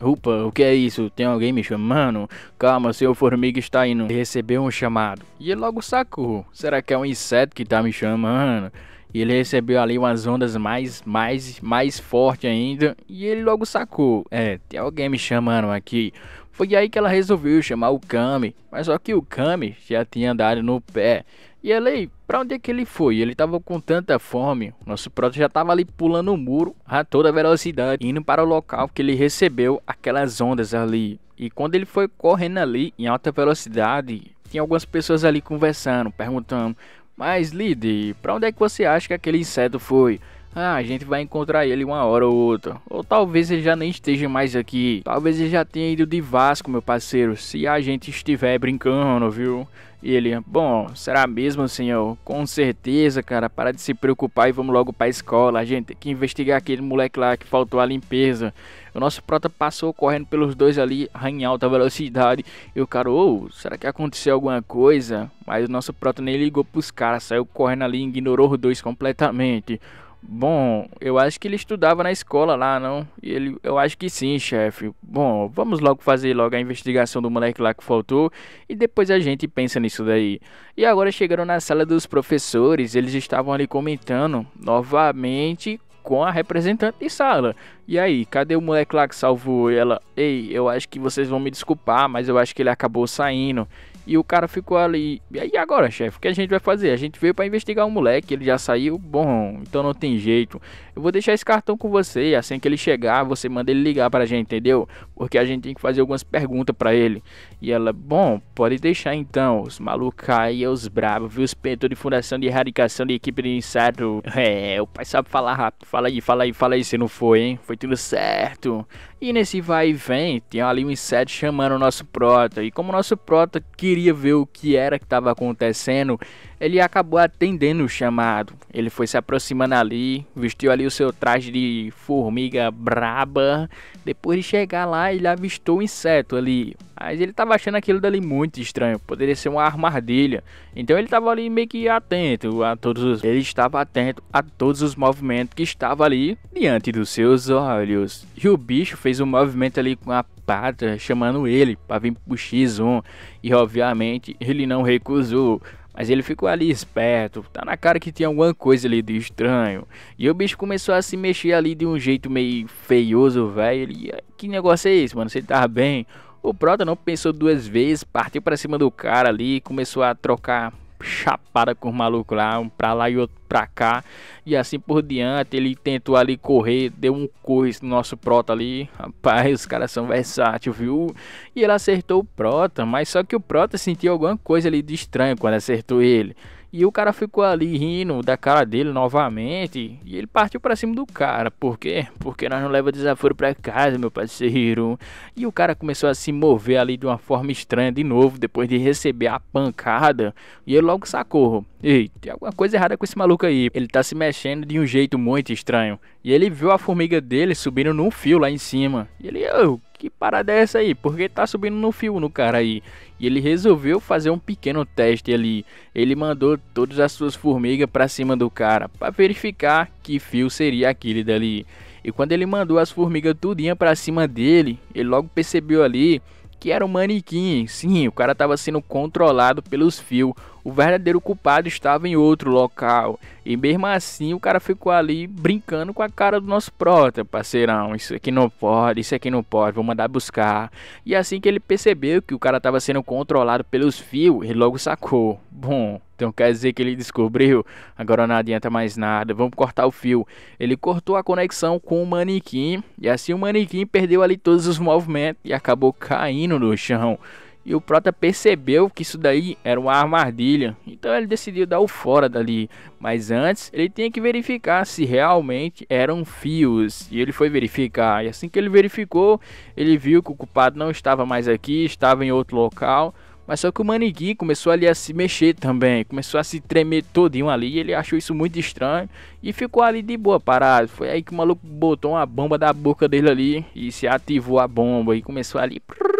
opa, o que é isso? Tem alguém me chamando? Calma, seu formiga está indo. Ele recebeu um chamado. E ele logo sacou: será que é um inseto que está me chamando? E ele recebeu ali umas ondas mais, mais, mais forte ainda. E ele logo sacou. É, tem alguém me chamando aqui. Foi aí que ela resolveu chamar o Kami. Mas só que o Kami já tinha andado no pé. E ela aí, pra onde é que ele foi? Ele tava com tanta fome. Nosso proto já tava ali pulando o muro a toda velocidade. Indo para o local que ele recebeu aquelas ondas ali. E quando ele foi correndo ali em alta velocidade, tinha algumas pessoas ali conversando, perguntando mas, Lidy, para onde é que você acha que aquele inseto foi? Ah, a gente vai encontrar ele uma hora ou outra. Ou talvez ele já nem esteja mais aqui. Talvez ele já tenha ido de Vasco, meu parceiro, se a gente estiver brincando, viu? E ele, bom, será mesmo, senhor? Com certeza, cara. Para de se preocupar e vamos logo pra escola. A gente tem que investigar aquele moleque lá que faltou a limpeza. O nosso prota passou correndo pelos dois ali em alta velocidade. E o cara, ou oh, será que aconteceu alguma coisa? Mas o nosso prota nem ligou pros caras, saiu correndo ali e ignorou os dois completamente. Bom, eu acho que ele estudava na escola lá, não? E ele, eu acho que sim, chefe. Bom, vamos logo fazer logo a investigação do moleque lá que faltou e depois a gente pensa nisso daí. E agora chegaram na sala dos professores, eles estavam ali comentando novamente com a representante de sala. E aí, cadê o moleque lá que salvou ela? Ei, eu acho que vocês vão me desculpar, mas eu acho que ele acabou saindo. E o cara ficou ali. E aí agora, chefe, o que a gente vai fazer? A gente veio para investigar o um moleque, ele já saiu. Bom, então não tem jeito. Eu vou deixar esse cartão com você. Assim que ele chegar, você manda ele ligar pra gente, entendeu? Porque a gente tem que fazer algumas perguntas para ele. E ela, bom, pode deixar então. Os malucos e os bravos, viu? Os peitos de fundação de erradicação de equipe de inseto. É, o pai sabe falar rápido. Fala aí, fala aí, fala aí se não foi, hein? Foi tudo certo. E nesse vai e vem, tem ali um inset chamando o nosso prota. E como o nosso prota queria ver o que era que estava acontecendo, ele acabou atendendo o chamado. Ele foi se aproximando ali, vestiu ali o seu traje de formiga braba. Depois de chegar lá, ele avistou o um inseto ali. Mas ele estava achando aquilo dali muito estranho, poderia ser uma armadilha. Então ele estava ali meio que atento a todos os... Ele estava atento a todos os movimentos que estava ali diante dos seus olhos. E o bicho fez um movimento ali com a pata, chamando ele para vir pro X1. E obviamente ele não recusou. Mas ele ficou ali esperto, tá na cara que tinha alguma coisa ali de estranho. E o bicho começou a se mexer ali de um jeito meio feioso, velho. que negócio é esse, mano? Você tá bem? O Prota não pensou duas vezes, partiu para cima do cara ali, começou a trocar chapada com os malucos lá, um pra lá e outro pra cá, e assim por diante. Ele tentou ali correr, deu um corre no nosso prota ali. Rapaz, os caras são versátil, viu? E ele acertou o prota, mas só que o prota sentiu alguma coisa ali de estranho quando acertou ele. E o cara ficou ali rindo da cara dele novamente. E ele partiu para cima do cara. Por quê? Porque nós não leva desaforo para casa, meu parceiro. E o cara começou a se mover ali de uma forma estranha de novo, depois de receber a pancada. E ele logo sacou. Ei, tem alguma coisa errada com esse maluco aí. Ele tá se mexendo de um jeito muito estranho. E ele viu a formiga dele subindo num fio lá em cima. E ele, oh, que parada é essa aí? Porque tá subindo no fio no cara aí. E ele resolveu fazer um pequeno teste ali. Ele mandou todas as suas formigas para cima do cara para verificar que fio seria aquele dali. E quando ele mandou as formigas tudinha para cima dele, ele logo percebeu ali que era um manequim. Sim, o cara estava sendo controlado pelos fios o verdadeiro culpado estava em outro local. E mesmo assim o cara ficou ali brincando com a cara do nosso prota, parceirão. Isso aqui não pode, isso aqui não pode, vou mandar buscar. E assim que ele percebeu que o cara estava sendo controlado pelos fios, ele logo sacou. Bom, então quer dizer que ele descobriu? Agora não adianta mais nada, vamos cortar o fio. Ele cortou a conexão com o manequim e assim o manequim perdeu ali todos os movimentos e acabou caindo no chão. E o Prota percebeu que isso daí era uma armadilha, então ele decidiu dar o fora dali. Mas antes, ele tinha que verificar se realmente eram fios. E ele foi verificar. E assim que ele verificou, ele viu que o culpado não estava mais aqui, estava em outro local. Mas só que o manequim começou ali a se mexer também, começou a se tremer todinho ali, ele achou isso muito estranho e ficou ali de boa parado. Foi aí que o maluco botou uma bomba da boca dele ali e se ativou a bomba e começou ali. Prrr,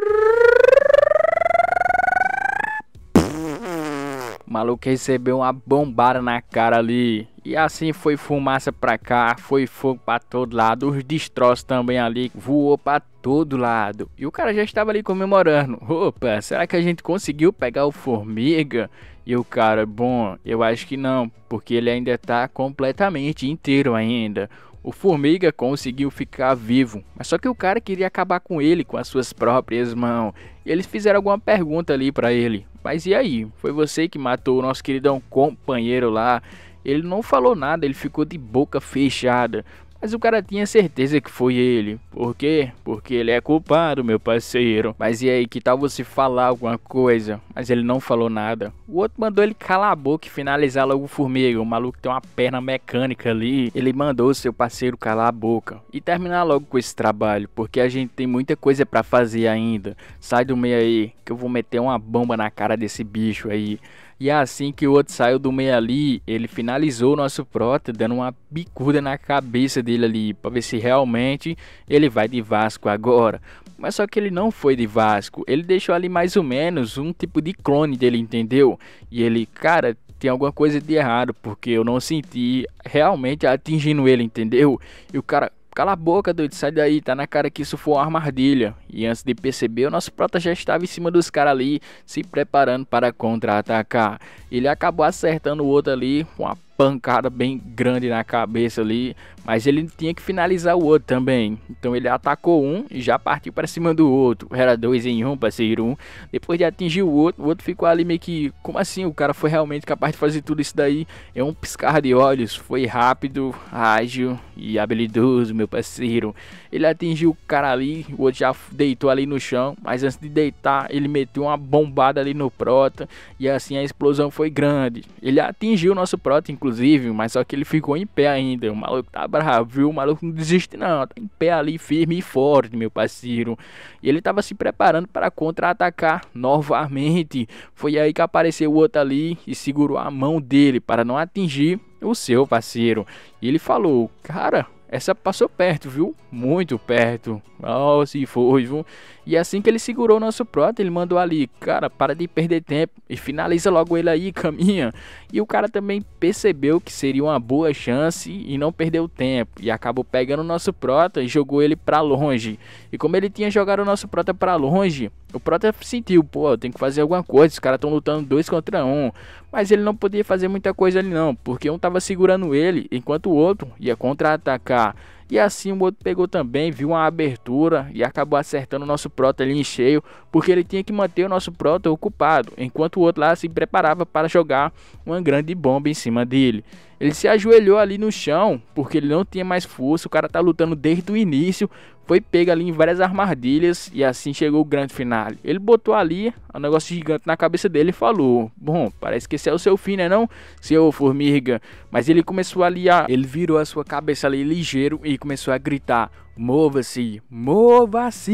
O maluco recebeu uma bombada na cara ali. E assim foi fumaça pra cá, foi fogo pra todo lado, os destroços também ali, voou pra todo lado. E o cara já estava ali comemorando. Opa, será que a gente conseguiu pegar o formiga? E o cara, bom, eu acho que não, porque ele ainda tá completamente inteiro ainda. O Formiga conseguiu ficar vivo, mas só que o cara queria acabar com ele com as suas próprias mãos. E eles fizeram alguma pergunta ali para ele. Mas e aí? Foi você que matou o nosso queridão companheiro lá? Ele não falou nada, ele ficou de boca fechada. Mas o cara tinha certeza que foi ele. Por quê? Porque ele é culpado, meu parceiro. Mas e aí, que tal você falar alguma coisa? Mas ele não falou nada. O outro mandou ele calar a boca e finalizar logo o formiga. O maluco tem uma perna mecânica ali. Ele mandou seu parceiro calar a boca e terminar logo com esse trabalho, porque a gente tem muita coisa para fazer ainda. Sai do meio aí, que eu vou meter uma bomba na cara desse bicho aí. E assim que o outro saiu do meio ali, ele finalizou o nosso prota, dando uma bicuda na cabeça dele ali, para ver se realmente ele vai de Vasco agora. Mas só que ele não foi de Vasco, ele deixou ali mais ou menos um tipo de clone dele, entendeu? E ele, cara, tem alguma coisa de errado, porque eu não senti realmente atingindo ele, entendeu? E o cara, Cala a boca, doido, sai daí, tá na cara que isso foi uma armadilha. E antes de perceber, o nosso prota já estava em cima dos caras ali, se preparando para contra-atacar. Ele acabou acertando o outro ali com a pancada bem grande na cabeça ali, mas ele tinha que finalizar o outro também. Então ele atacou um e já partiu para cima do outro. Era dois em um, parceiro um. Depois de atingir o outro, o outro ficou ali meio que, como assim? O cara foi realmente capaz de fazer tudo isso daí é um piscar de olhos. Foi rápido, ágil e habilidoso, meu parceiro. Ele atingiu o cara ali, o outro já deitou ali no chão, mas antes de deitar, ele meteu uma bombada ali no prota e assim a explosão foi grande. Ele atingiu o nosso prota inclusive, mas só que ele ficou em pé ainda. O maluco tá bravo, viu? O maluco não desiste, não. Tá em pé ali, firme e forte, meu parceiro. E ele tava se preparando para contra-atacar novamente. Foi aí que apareceu o outro ali e segurou a mão dele para não atingir o seu parceiro. E ele falou: Cara, essa passou perto, viu? Muito perto. Oh, se foi, viu? E assim que ele segurou o nosso prota, ele mandou ali, cara, para de perder tempo e finaliza logo ele aí, caminha. E o cara também percebeu que seria uma boa chance e não perdeu tempo. E acabou pegando o nosso prota e jogou ele para longe. E como ele tinha jogado o nosso prota para longe, o prota sentiu, pô, tem que fazer alguma coisa, os caras estão lutando dois contra um. Mas ele não podia fazer muita coisa ali não, porque um tava segurando ele, enquanto o outro ia contra-atacar. E assim o outro pegou também, viu uma abertura e acabou acertando o nosso Prota ali em cheio, porque ele tinha que manter o nosso Prota ocupado, enquanto o outro lá se preparava para jogar uma grande bomba em cima dele. Ele se ajoelhou ali no chão, porque ele não tinha mais força, o cara tá lutando desde o início, foi pego ali em várias armadilhas e assim chegou o grande final. Ele botou ali um negócio gigante na cabeça dele e falou: "Bom, parece que esse é o seu fim, né não, seu formiga?". Mas ele começou ali a ele virou a sua cabeça ali ligeiro e começou a gritar: Mova-se, mova-se!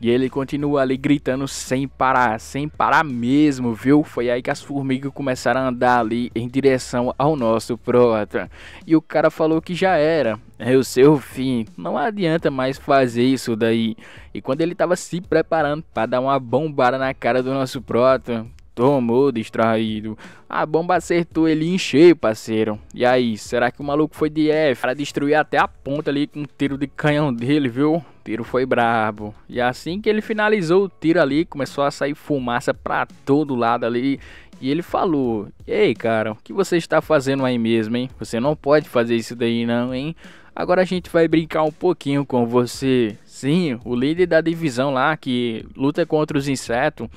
E ele continua ali gritando sem parar, sem parar mesmo, viu? Foi aí que as formigas começaram a andar ali em direção ao nosso prota. E o cara falou que já era, é o seu fim, não adianta mais fazer isso daí. E quando ele estava se preparando para dar uma bombada na cara do nosso prota. Tomou distraído. A bomba acertou ele em cheio, parceiro. E aí, será que o maluco foi de F? Para destruir até a ponta ali com o tiro de canhão dele, viu? O tiro foi brabo. E assim que ele finalizou o tiro ali, começou a sair fumaça para todo lado ali. E ele falou: Ei, cara, o que você está fazendo aí mesmo, hein? Você não pode fazer isso daí, não, hein? Agora a gente vai brincar um pouquinho com você. Sim, o líder da divisão lá que luta contra os insetos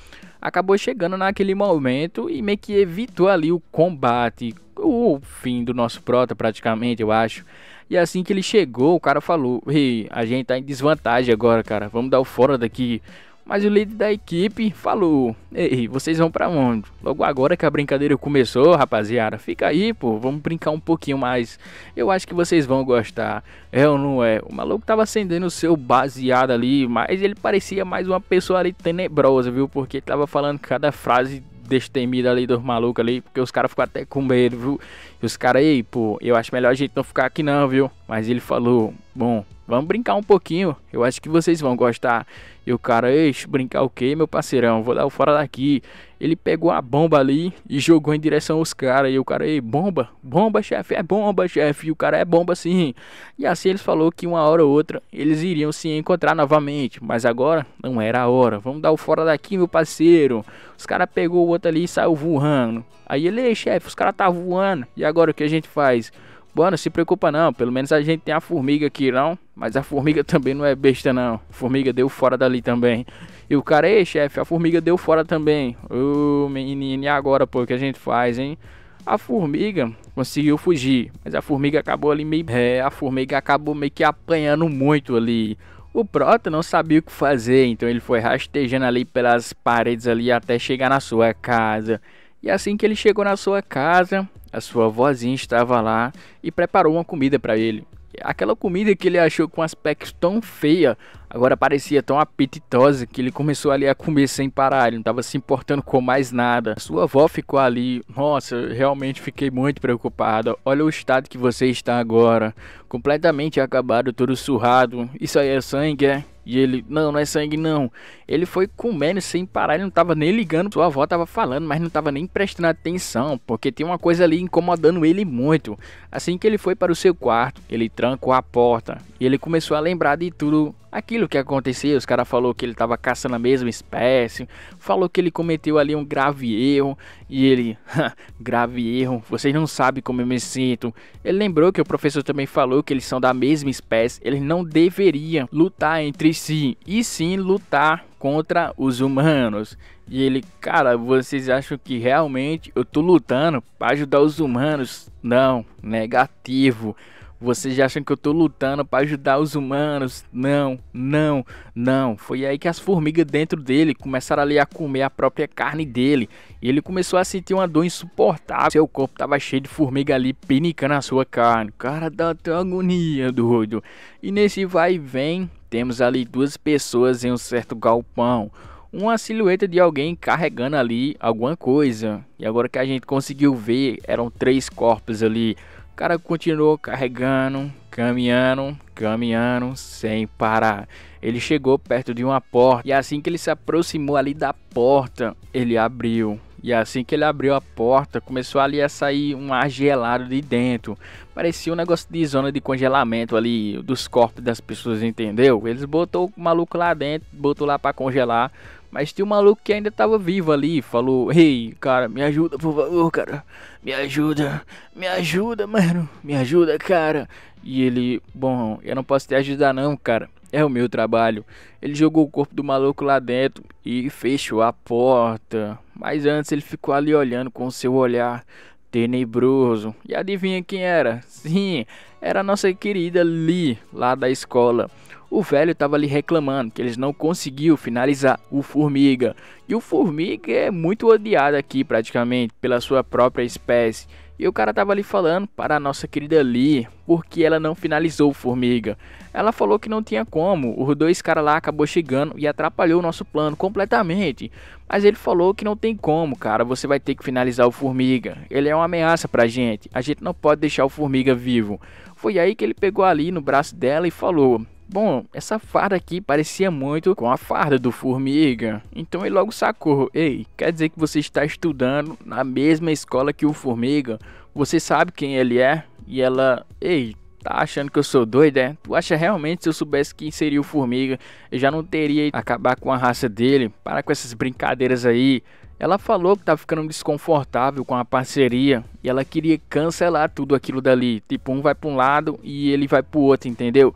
acabou chegando naquele momento e meio que evitou ali o combate, o fim do nosso prota praticamente, eu acho. E assim que ele chegou, o cara falou: "Ei, a gente tá em desvantagem agora, cara. Vamos dar o fora daqui. Mas o líder da equipe falou: Ei, vocês vão para onde? Logo agora que a brincadeira começou, rapaziada, fica aí, pô, vamos brincar um pouquinho mais. Eu acho que vocês vão gostar. É ou não é? O maluco tava acendendo o seu baseado ali, mas ele parecia mais uma pessoa ali tenebrosa, viu? Porque tava falando cada frase destemida ali dos malucos ali, porque os caras ficam até com medo, viu? E os caras, ei, pô, eu acho melhor a gente não ficar aqui não, viu? Mas ele falou: Bom, Vamos brincar um pouquinho. Eu acho que vocês vão gostar. E o cara, eixo, brincar o okay, quê, meu parceirão? Vou dar o fora daqui. Ele pegou a bomba ali e jogou em direção aos caras. E o cara, ei, bomba, bomba, chefe, é bomba, chefe. E o cara é bomba sim. E assim eles falou que uma hora ou outra eles iriam se encontrar novamente. Mas agora não era a hora. Vamos dar o fora daqui, meu parceiro. Os caras pegou o outro ali e saiu voando. Aí ele, ei, chefe, os caras tá voando. E agora o que a gente faz? Bom, não se preocupa não, pelo menos a gente tem a formiga aqui não, mas a formiga também não é besta não, a formiga deu fora dali também. E o cara, ei chefe, a formiga deu fora também. Ô oh, menino, e agora pô, o que a gente faz hein? A formiga conseguiu fugir, mas a formiga acabou ali meio... É, a formiga acabou meio que apanhando muito ali. O Prota não sabia o que fazer, então ele foi rastejando ali pelas paredes ali até chegar na sua casa. E assim que ele chegou na sua casa, a sua vozinha estava lá e preparou uma comida para ele. Aquela comida que ele achou com um aspecto tão feia, agora parecia tão apetitosa que ele começou ali a comer sem parar, ele não estava se importando com mais nada. A sua avó ficou ali, nossa, eu realmente fiquei muito preocupada. Olha o estado que você está agora, completamente acabado, todo surrado. Isso aí é sangue, é? E ele, não, não é sangue não. Ele foi comendo sem parar, ele não tava nem ligando. Sua avó tava falando, mas não tava nem prestando atenção, porque tem uma coisa ali incomodando ele muito. Assim que ele foi para o seu quarto, ele trancou a porta e ele começou a lembrar de tudo aquilo que aconteceu. Os caras falou que ele estava caçando a mesma espécie, falou que ele cometeu ali um grave erro e ele, grave erro, vocês não sabem como eu me sinto. Ele lembrou que o professor também falou que eles são da mesma espécie, eles não deveriam lutar entre si e sim lutar contra os humanos. E ele, cara, vocês acham que realmente eu tô lutando para ajudar os humanos? Não, negativo. Vocês acham que eu tô lutando para ajudar os humanos? Não, não, não. Foi aí que as formigas dentro dele começaram ali a comer a própria carne dele. E ele começou a sentir uma dor insuportável. Seu corpo tava cheio de formiga ali pinicando a sua carne. Cara, dá até agonia, doido. E nesse vai e vem, temos ali duas pessoas em um certo galpão uma silhueta de alguém carregando ali alguma coisa. E agora que a gente conseguiu ver, eram três corpos ali. O cara continuou carregando, caminhando, caminhando sem parar. Ele chegou perto de uma porta e assim que ele se aproximou ali da porta, ele abriu. E assim que ele abriu a porta, começou ali a sair um ar gelado de dentro. Parecia um negócio de zona de congelamento ali dos corpos das pessoas, entendeu? Eles botou o maluco lá dentro, botou lá para congelar. Mas tinha um maluco que ainda tava vivo ali, falou: Ei, hey, cara, me ajuda, por favor, cara. Me ajuda, me ajuda, mano. Me ajuda, cara. E ele: Bom, eu não posso te ajudar, não, cara. É o meu trabalho. Ele jogou o corpo do maluco lá dentro e fechou a porta. Mas antes ele ficou ali olhando com seu olhar tenebroso. E adivinha quem era? Sim, era a nossa querida Lee, lá da escola o velho estava ali reclamando que eles não conseguiu finalizar o Formiga. E o Formiga é muito odiado aqui praticamente pela sua própria espécie. E o cara tava ali falando para a nossa querida Lee porque ela não finalizou o Formiga. Ela falou que não tinha como, os dois caras lá acabou chegando e atrapalhou o nosso plano completamente. Mas ele falou que não tem como, cara, você vai ter que finalizar o Formiga. Ele é uma ameaça pra gente, a gente não pode deixar o Formiga vivo. Foi aí que ele pegou ali no braço dela e falou: Bom, essa farda aqui parecia muito com a farda do Formiga. Então ele logo sacou: Ei, quer dizer que você está estudando na mesma escola que o Formiga? Você sabe quem ele é? E ela: Ei, Tá achando que eu sou doido, é? Tu acha realmente se eu soubesse quem seria o Formiga, eu já não teria acabar com a raça dele? Para com essas brincadeiras aí. Ela falou que tá ficando desconfortável com a parceria e ela queria cancelar tudo aquilo dali. Tipo, um vai para um lado e ele vai para o outro, entendeu?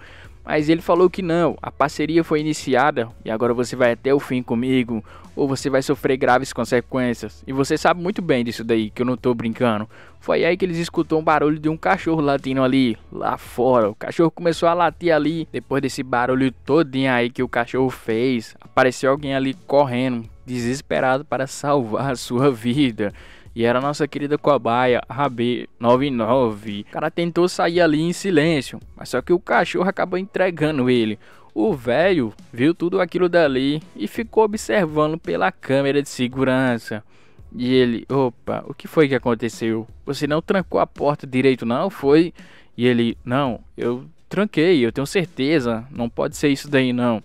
Mas ele falou que não, a parceria foi iniciada e agora você vai até o fim comigo, ou você vai sofrer graves consequências. E você sabe muito bem disso daí, que eu não tô brincando. Foi aí que eles escutou um barulho de um cachorro latindo ali, lá fora. O cachorro começou a latir ali. Depois desse barulho todinho aí que o cachorro fez, apareceu alguém ali correndo, desesperado para salvar a sua vida. E era nossa querida cobaia, Rabê 99. O cara tentou sair ali em silêncio, mas só que o cachorro acabou entregando ele. O velho viu tudo aquilo dali e ficou observando pela câmera de segurança. E ele, opa, o que foi que aconteceu? Você não trancou a porta direito, não? Foi? E ele, não, eu tranquei, eu tenho certeza, não pode ser isso daí não.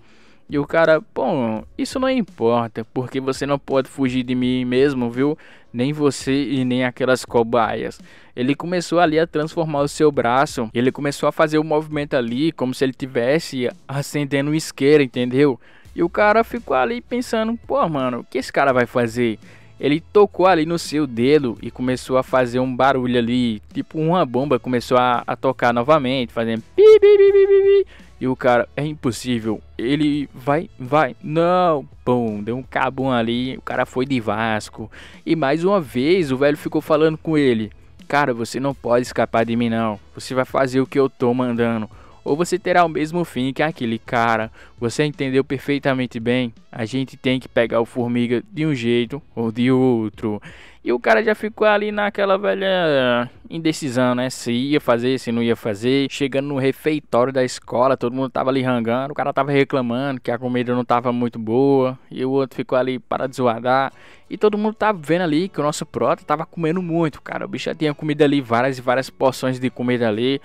E o cara, bom, isso não importa, porque você não pode fugir de mim mesmo, viu? Nem você e nem aquelas cobaias. Ele começou ali a transformar o seu braço, ele começou a fazer o movimento ali, como se ele tivesse acendendo um isqueiro, entendeu? E o cara ficou ali pensando, pô, mano, o que esse cara vai fazer? Ele tocou ali no seu dedo e começou a fazer um barulho ali, tipo uma bomba começou a, a tocar novamente, fazendo pi, pi, pi, pi, pi, pi. E o cara, é impossível. Ele vai, vai. Não, pum, deu um cabum ali. O cara foi de Vasco. E mais uma vez o velho ficou falando com ele. Cara, você não pode escapar de mim não. Você vai fazer o que eu tô mandando ou você terá o mesmo fim que aquele cara. Você entendeu perfeitamente bem? A gente tem que pegar o formiga de um jeito ou de outro. E o cara já ficou ali naquela velha indecisão, né? Se ia fazer, se não ia fazer. Chegando no refeitório da escola, todo mundo tava ali rangando. O cara tava reclamando que a comida não tava muito boa. E o outro ficou ali para desuadar. E todo mundo tava vendo ali que o nosso prota tava comendo muito, cara. O bicho já tinha comida ali, várias e várias porções de comida ali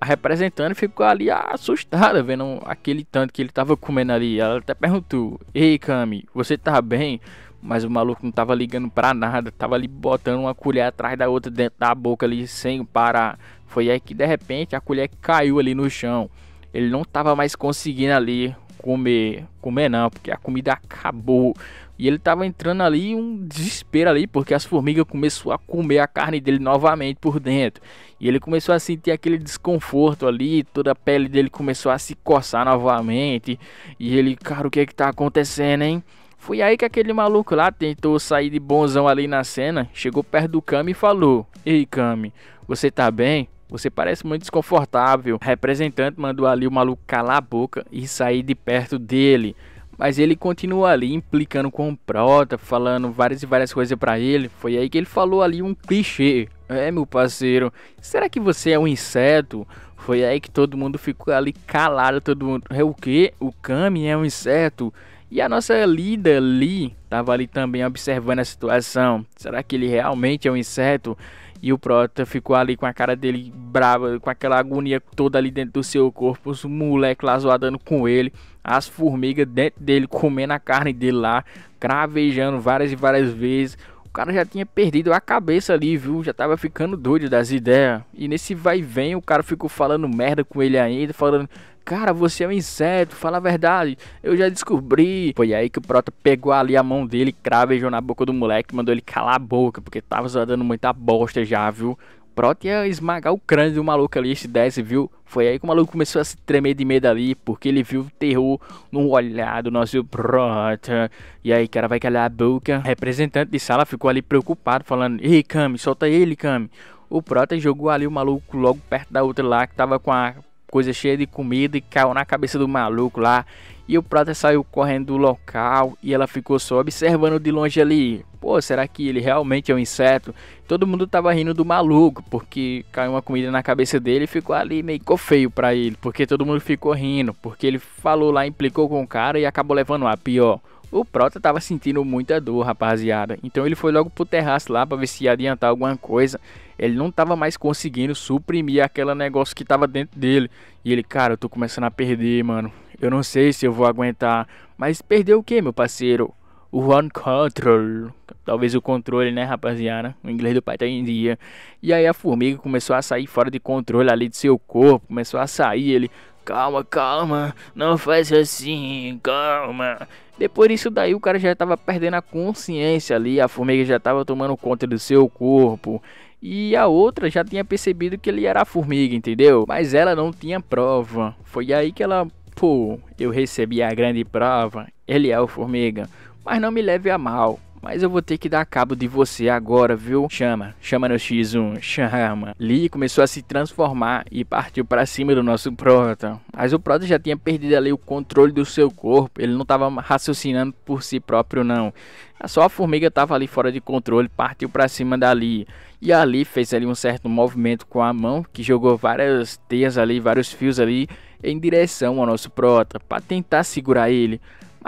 a representante ficou ali assustada vendo aquele tanto que ele tava comendo ali. Ela até perguntou: Ei, Cami, você tá bem? Mas o maluco não tava ligando para nada, tava ali botando uma colher atrás da outra dentro da boca ali sem parar. Foi aí que de repente a colher caiu ali no chão. Ele não tava mais conseguindo ali comer, comer não, porque a comida acabou. E ele tava entrando ali um desespero ali, porque as formigas começou a comer a carne dele novamente por dentro. E ele começou a sentir aquele desconforto ali, toda a pele dele começou a se coçar novamente. E ele, cara, o que é que tá acontecendo, hein? Foi aí que aquele maluco lá tentou sair de bonzão ali na cena, chegou perto do Kami e falou: "Ei, Kami, você tá bem?" Você parece muito desconfortável. representante mandou ali o maluco calar a boca e sair de perto dele. Mas ele continua ali implicando com o Prota, falando várias e várias coisas para ele. Foi aí que ele falou ali um clichê. É, meu parceiro, será que você é um inseto? Foi aí que todo mundo ficou ali calado, todo mundo. É o quê? O Kami é um inseto? E a nossa lida ali estava ali também observando a situação. Será que ele realmente é um inseto? E o Prota ficou ali com a cara dele brava, com aquela agonia toda ali dentro do seu corpo, os moleques lá zoadando com ele as formigas dentro dele, comendo a carne dele lá, cravejando várias e várias vezes. O cara já tinha perdido a cabeça ali, viu? Já tava ficando doido das ideias. E nesse vai e vem, o cara ficou falando merda com ele ainda, falando: Cara, você é um inseto, fala a verdade, eu já descobri. Foi aí que o Prota pegou ali a mão dele, cravejou na boca do moleque, mandou ele calar a boca, porque tava só dando muita bosta já, viu? Prota ia esmagar o crânio do maluco ali, esse 10, viu? Foi aí que o maluco começou a se tremer de medo ali, porque ele viu o terror no olhar do nosso Prota. E aí, cara, vai calhar a boca. O representante de sala ficou ali preocupado, falando: Ei, Kami, solta ele, Kami. O Prota jogou ali o maluco logo perto da outra lá, que tava com a coisa cheia de comida e caiu na cabeça do maluco lá. E o Prata saiu correndo do local e ela ficou só observando de longe ali. Pô, será que ele realmente é um inseto? Todo mundo tava rindo do maluco, porque caiu uma comida na cabeça dele e ficou ali meio feio para ele, porque todo mundo ficou rindo, porque ele falou lá, implicou com o cara e acabou levando a pior. O Prota tava sentindo muita dor, rapaziada. Então ele foi logo pro terraço lá para ver se ia adiantar alguma coisa ele não estava mais conseguindo suprimir aquele negócio que estava dentro dele. E ele, cara, eu tô começando a perder, mano. Eu não sei se eu vou aguentar. Mas perder o que, meu parceiro? O One Control. Talvez o controle, né, rapaziada? O inglês do pai tá em dia. E aí a formiga começou a sair fora de controle ali de seu corpo. Começou a sair. Ele, calma, calma, não faz assim, calma. Depois disso daí o cara já estava perdendo a consciência ali, a formiga já estava tomando conta do seu corpo e a outra já tinha percebido que ele era a formiga, entendeu? Mas ela não tinha prova. Foi aí que ela, pô, eu recebi a grande prova, ele é o formiga, mas não me leve a mal. Mas eu vou ter que dar cabo de você agora, viu? Chama, chama no X1, chama. Lee começou a se transformar e partiu para cima do nosso Proton. Mas o Proton já tinha perdido ali o controle do seu corpo, ele não estava raciocinando por si próprio não. É só a formiga estava ali fora de controle, partiu para cima dali. E ali fez ali um certo movimento com a mão, que jogou várias teias ali, vários fios ali, em direção ao nosso Prota, para tentar segurar ele.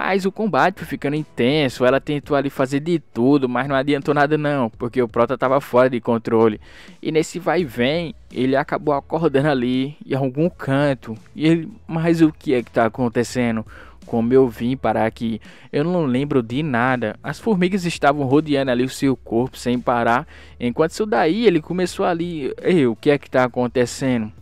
Mas o combate foi ficando intenso, ela tentou ali fazer de tudo, mas não adiantou nada não, porque o Prota estava fora de controle. E nesse vai e vem, ele acabou acordando ali em algum canto. E ele, mas o que é que está acontecendo? Como eu vim parar aqui? Eu não lembro de nada. As formigas estavam rodeando ali o seu corpo sem parar. Enquanto isso daí, ele começou ali, Ei, o que é que está acontecendo?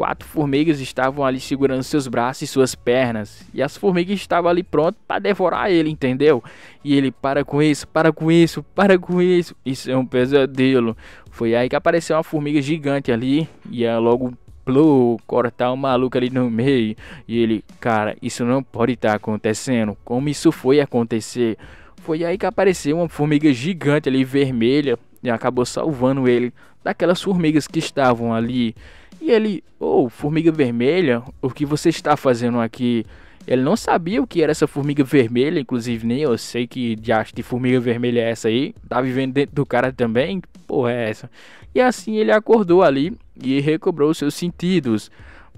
Quatro formigas estavam ali segurando seus braços e suas pernas. E as formigas estavam ali prontas para devorar ele, entendeu? E ele, para com isso, para com isso, para com isso. Isso é um pesadelo. Foi aí que apareceu uma formiga gigante ali. E ela logo Blue, cortar o um maluco ali no meio. E ele, cara, isso não pode estar tá acontecendo. Como isso foi acontecer? Foi aí que apareceu uma formiga gigante ali vermelha, e acabou salvando ele daquelas formigas que estavam ali. E ele, ou oh, formiga vermelha, o que você está fazendo aqui? Ele não sabia o que era essa formiga vermelha, inclusive nem eu sei que diacho de formiga vermelha é essa aí. Tá vivendo dentro do cara também? porra é essa? E assim ele acordou ali e recobrou seus sentidos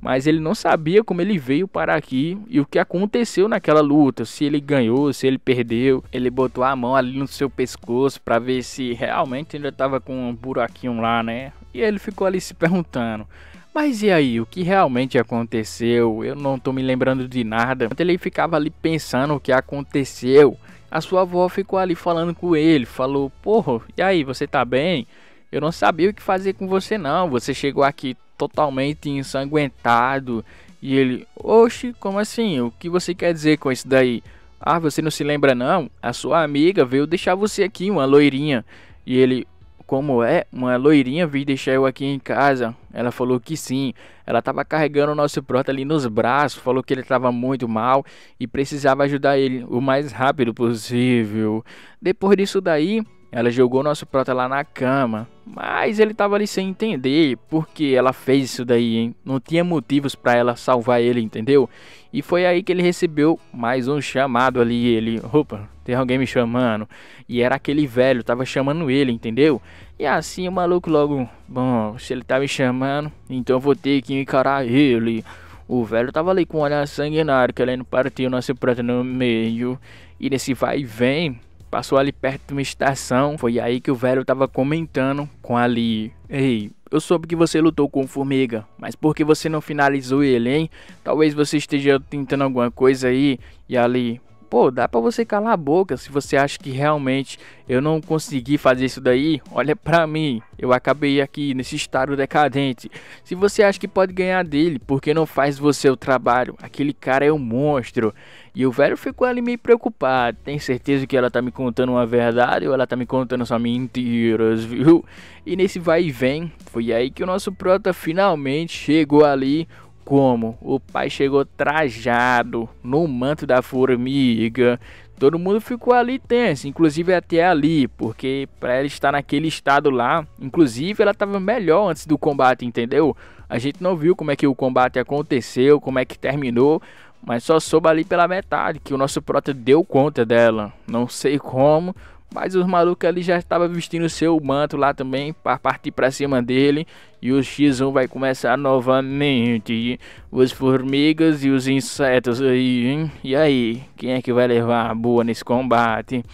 mas ele não sabia como ele veio para aqui e o que aconteceu naquela luta, se ele ganhou, se ele perdeu. Ele botou a mão ali no seu pescoço para ver se realmente ainda estava com um buraquinho lá, né? E ele ficou ali se perguntando. Mas e aí, o que realmente aconteceu? Eu não tô me lembrando de nada. Enquanto ele ficava ali pensando o que aconteceu, a sua avó ficou ali falando com ele, falou: "Porra, e aí, você tá bem? Eu não sabia o que fazer com você não. Você chegou aqui totalmente ensanguentado. E ele, oxe, como assim? O que você quer dizer com isso daí? Ah, você não se lembra não? A sua amiga veio deixar você aqui, uma loirinha. E ele, como é? Uma loirinha veio deixar eu aqui em casa. Ela falou que sim. Ela estava carregando o nosso prota ali nos braços. Falou que ele estava muito mal e precisava ajudar ele o mais rápido possível. Depois disso daí, ela jogou nosso prato lá na cama, mas ele tava ali sem entender por que ela fez isso daí, hein? Não tinha motivos para ela salvar ele, entendeu? E foi aí que ele recebeu mais um chamado ali, ele, opa, tem alguém me chamando. E era aquele velho, tava chamando ele, entendeu? E assim o maluco logo, bom, se ele tá me chamando, então eu vou ter que encarar ele. O velho tava ali com olhar sanguinário, querendo partir o nosso prato no meio. E nesse vai e vem, Passou ali perto de uma estação. Foi aí que o velho tava comentando com ali. Ei, eu soube que você lutou com o Formiga, mas por que você não finalizou ele, hein? Talvez você esteja tentando alguma coisa aí. E ali, Pô, dá para você calar a boca se você acha que realmente eu não consegui fazer isso daí. Olha para mim, eu acabei aqui nesse estado decadente. Se você acha que pode ganhar dele, por que não faz você o trabalho? Aquele cara é um monstro. E o velho ficou ali meio preocupado. Tem certeza que ela tá me contando uma verdade ou ela tá me contando só mentiras, viu? E nesse vai e vem, foi aí que o nosso prota finalmente chegou ali como o pai chegou trajado no manto da formiga. Todo mundo ficou ali tenso, inclusive até ali, porque para ela estar naquele estado lá, inclusive ela estava melhor antes do combate, entendeu? A gente não viu como é que o combate aconteceu, como é que terminou, mas só soube ali pela metade que o nosso prota deu conta dela. Não sei como, mas os malucos ali já estavam vestindo seu manto lá também para partir para cima dele. E o X1 vai começar novamente. Os formigas e os insetos aí, hein? E aí, quem é que vai levar a boa nesse combate?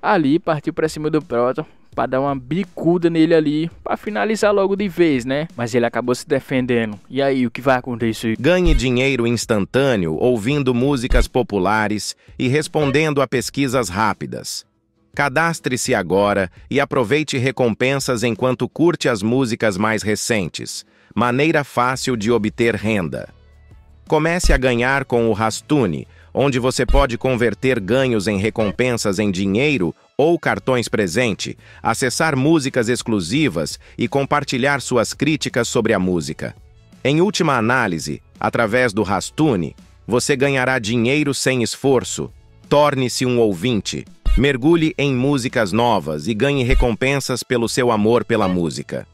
Ali partiu para cima do Proton para dar uma bicuda nele ali, para finalizar logo de vez, né? Mas ele acabou se defendendo. E aí, o que vai acontecer? Ganhe dinheiro instantâneo ouvindo músicas populares e respondendo a pesquisas rápidas. Cadastre-se agora e aproveite recompensas enquanto curte as músicas mais recentes. Maneira fácil de obter renda. Comece a ganhar com o Rastune, onde você pode converter ganhos em recompensas em dinheiro ou cartões presente, acessar músicas exclusivas e compartilhar suas críticas sobre a música. Em última análise, através do Rastune, você ganhará dinheiro sem esforço. Torne-se um ouvinte. Mergulhe em músicas novas e ganhe recompensas pelo seu amor pela música.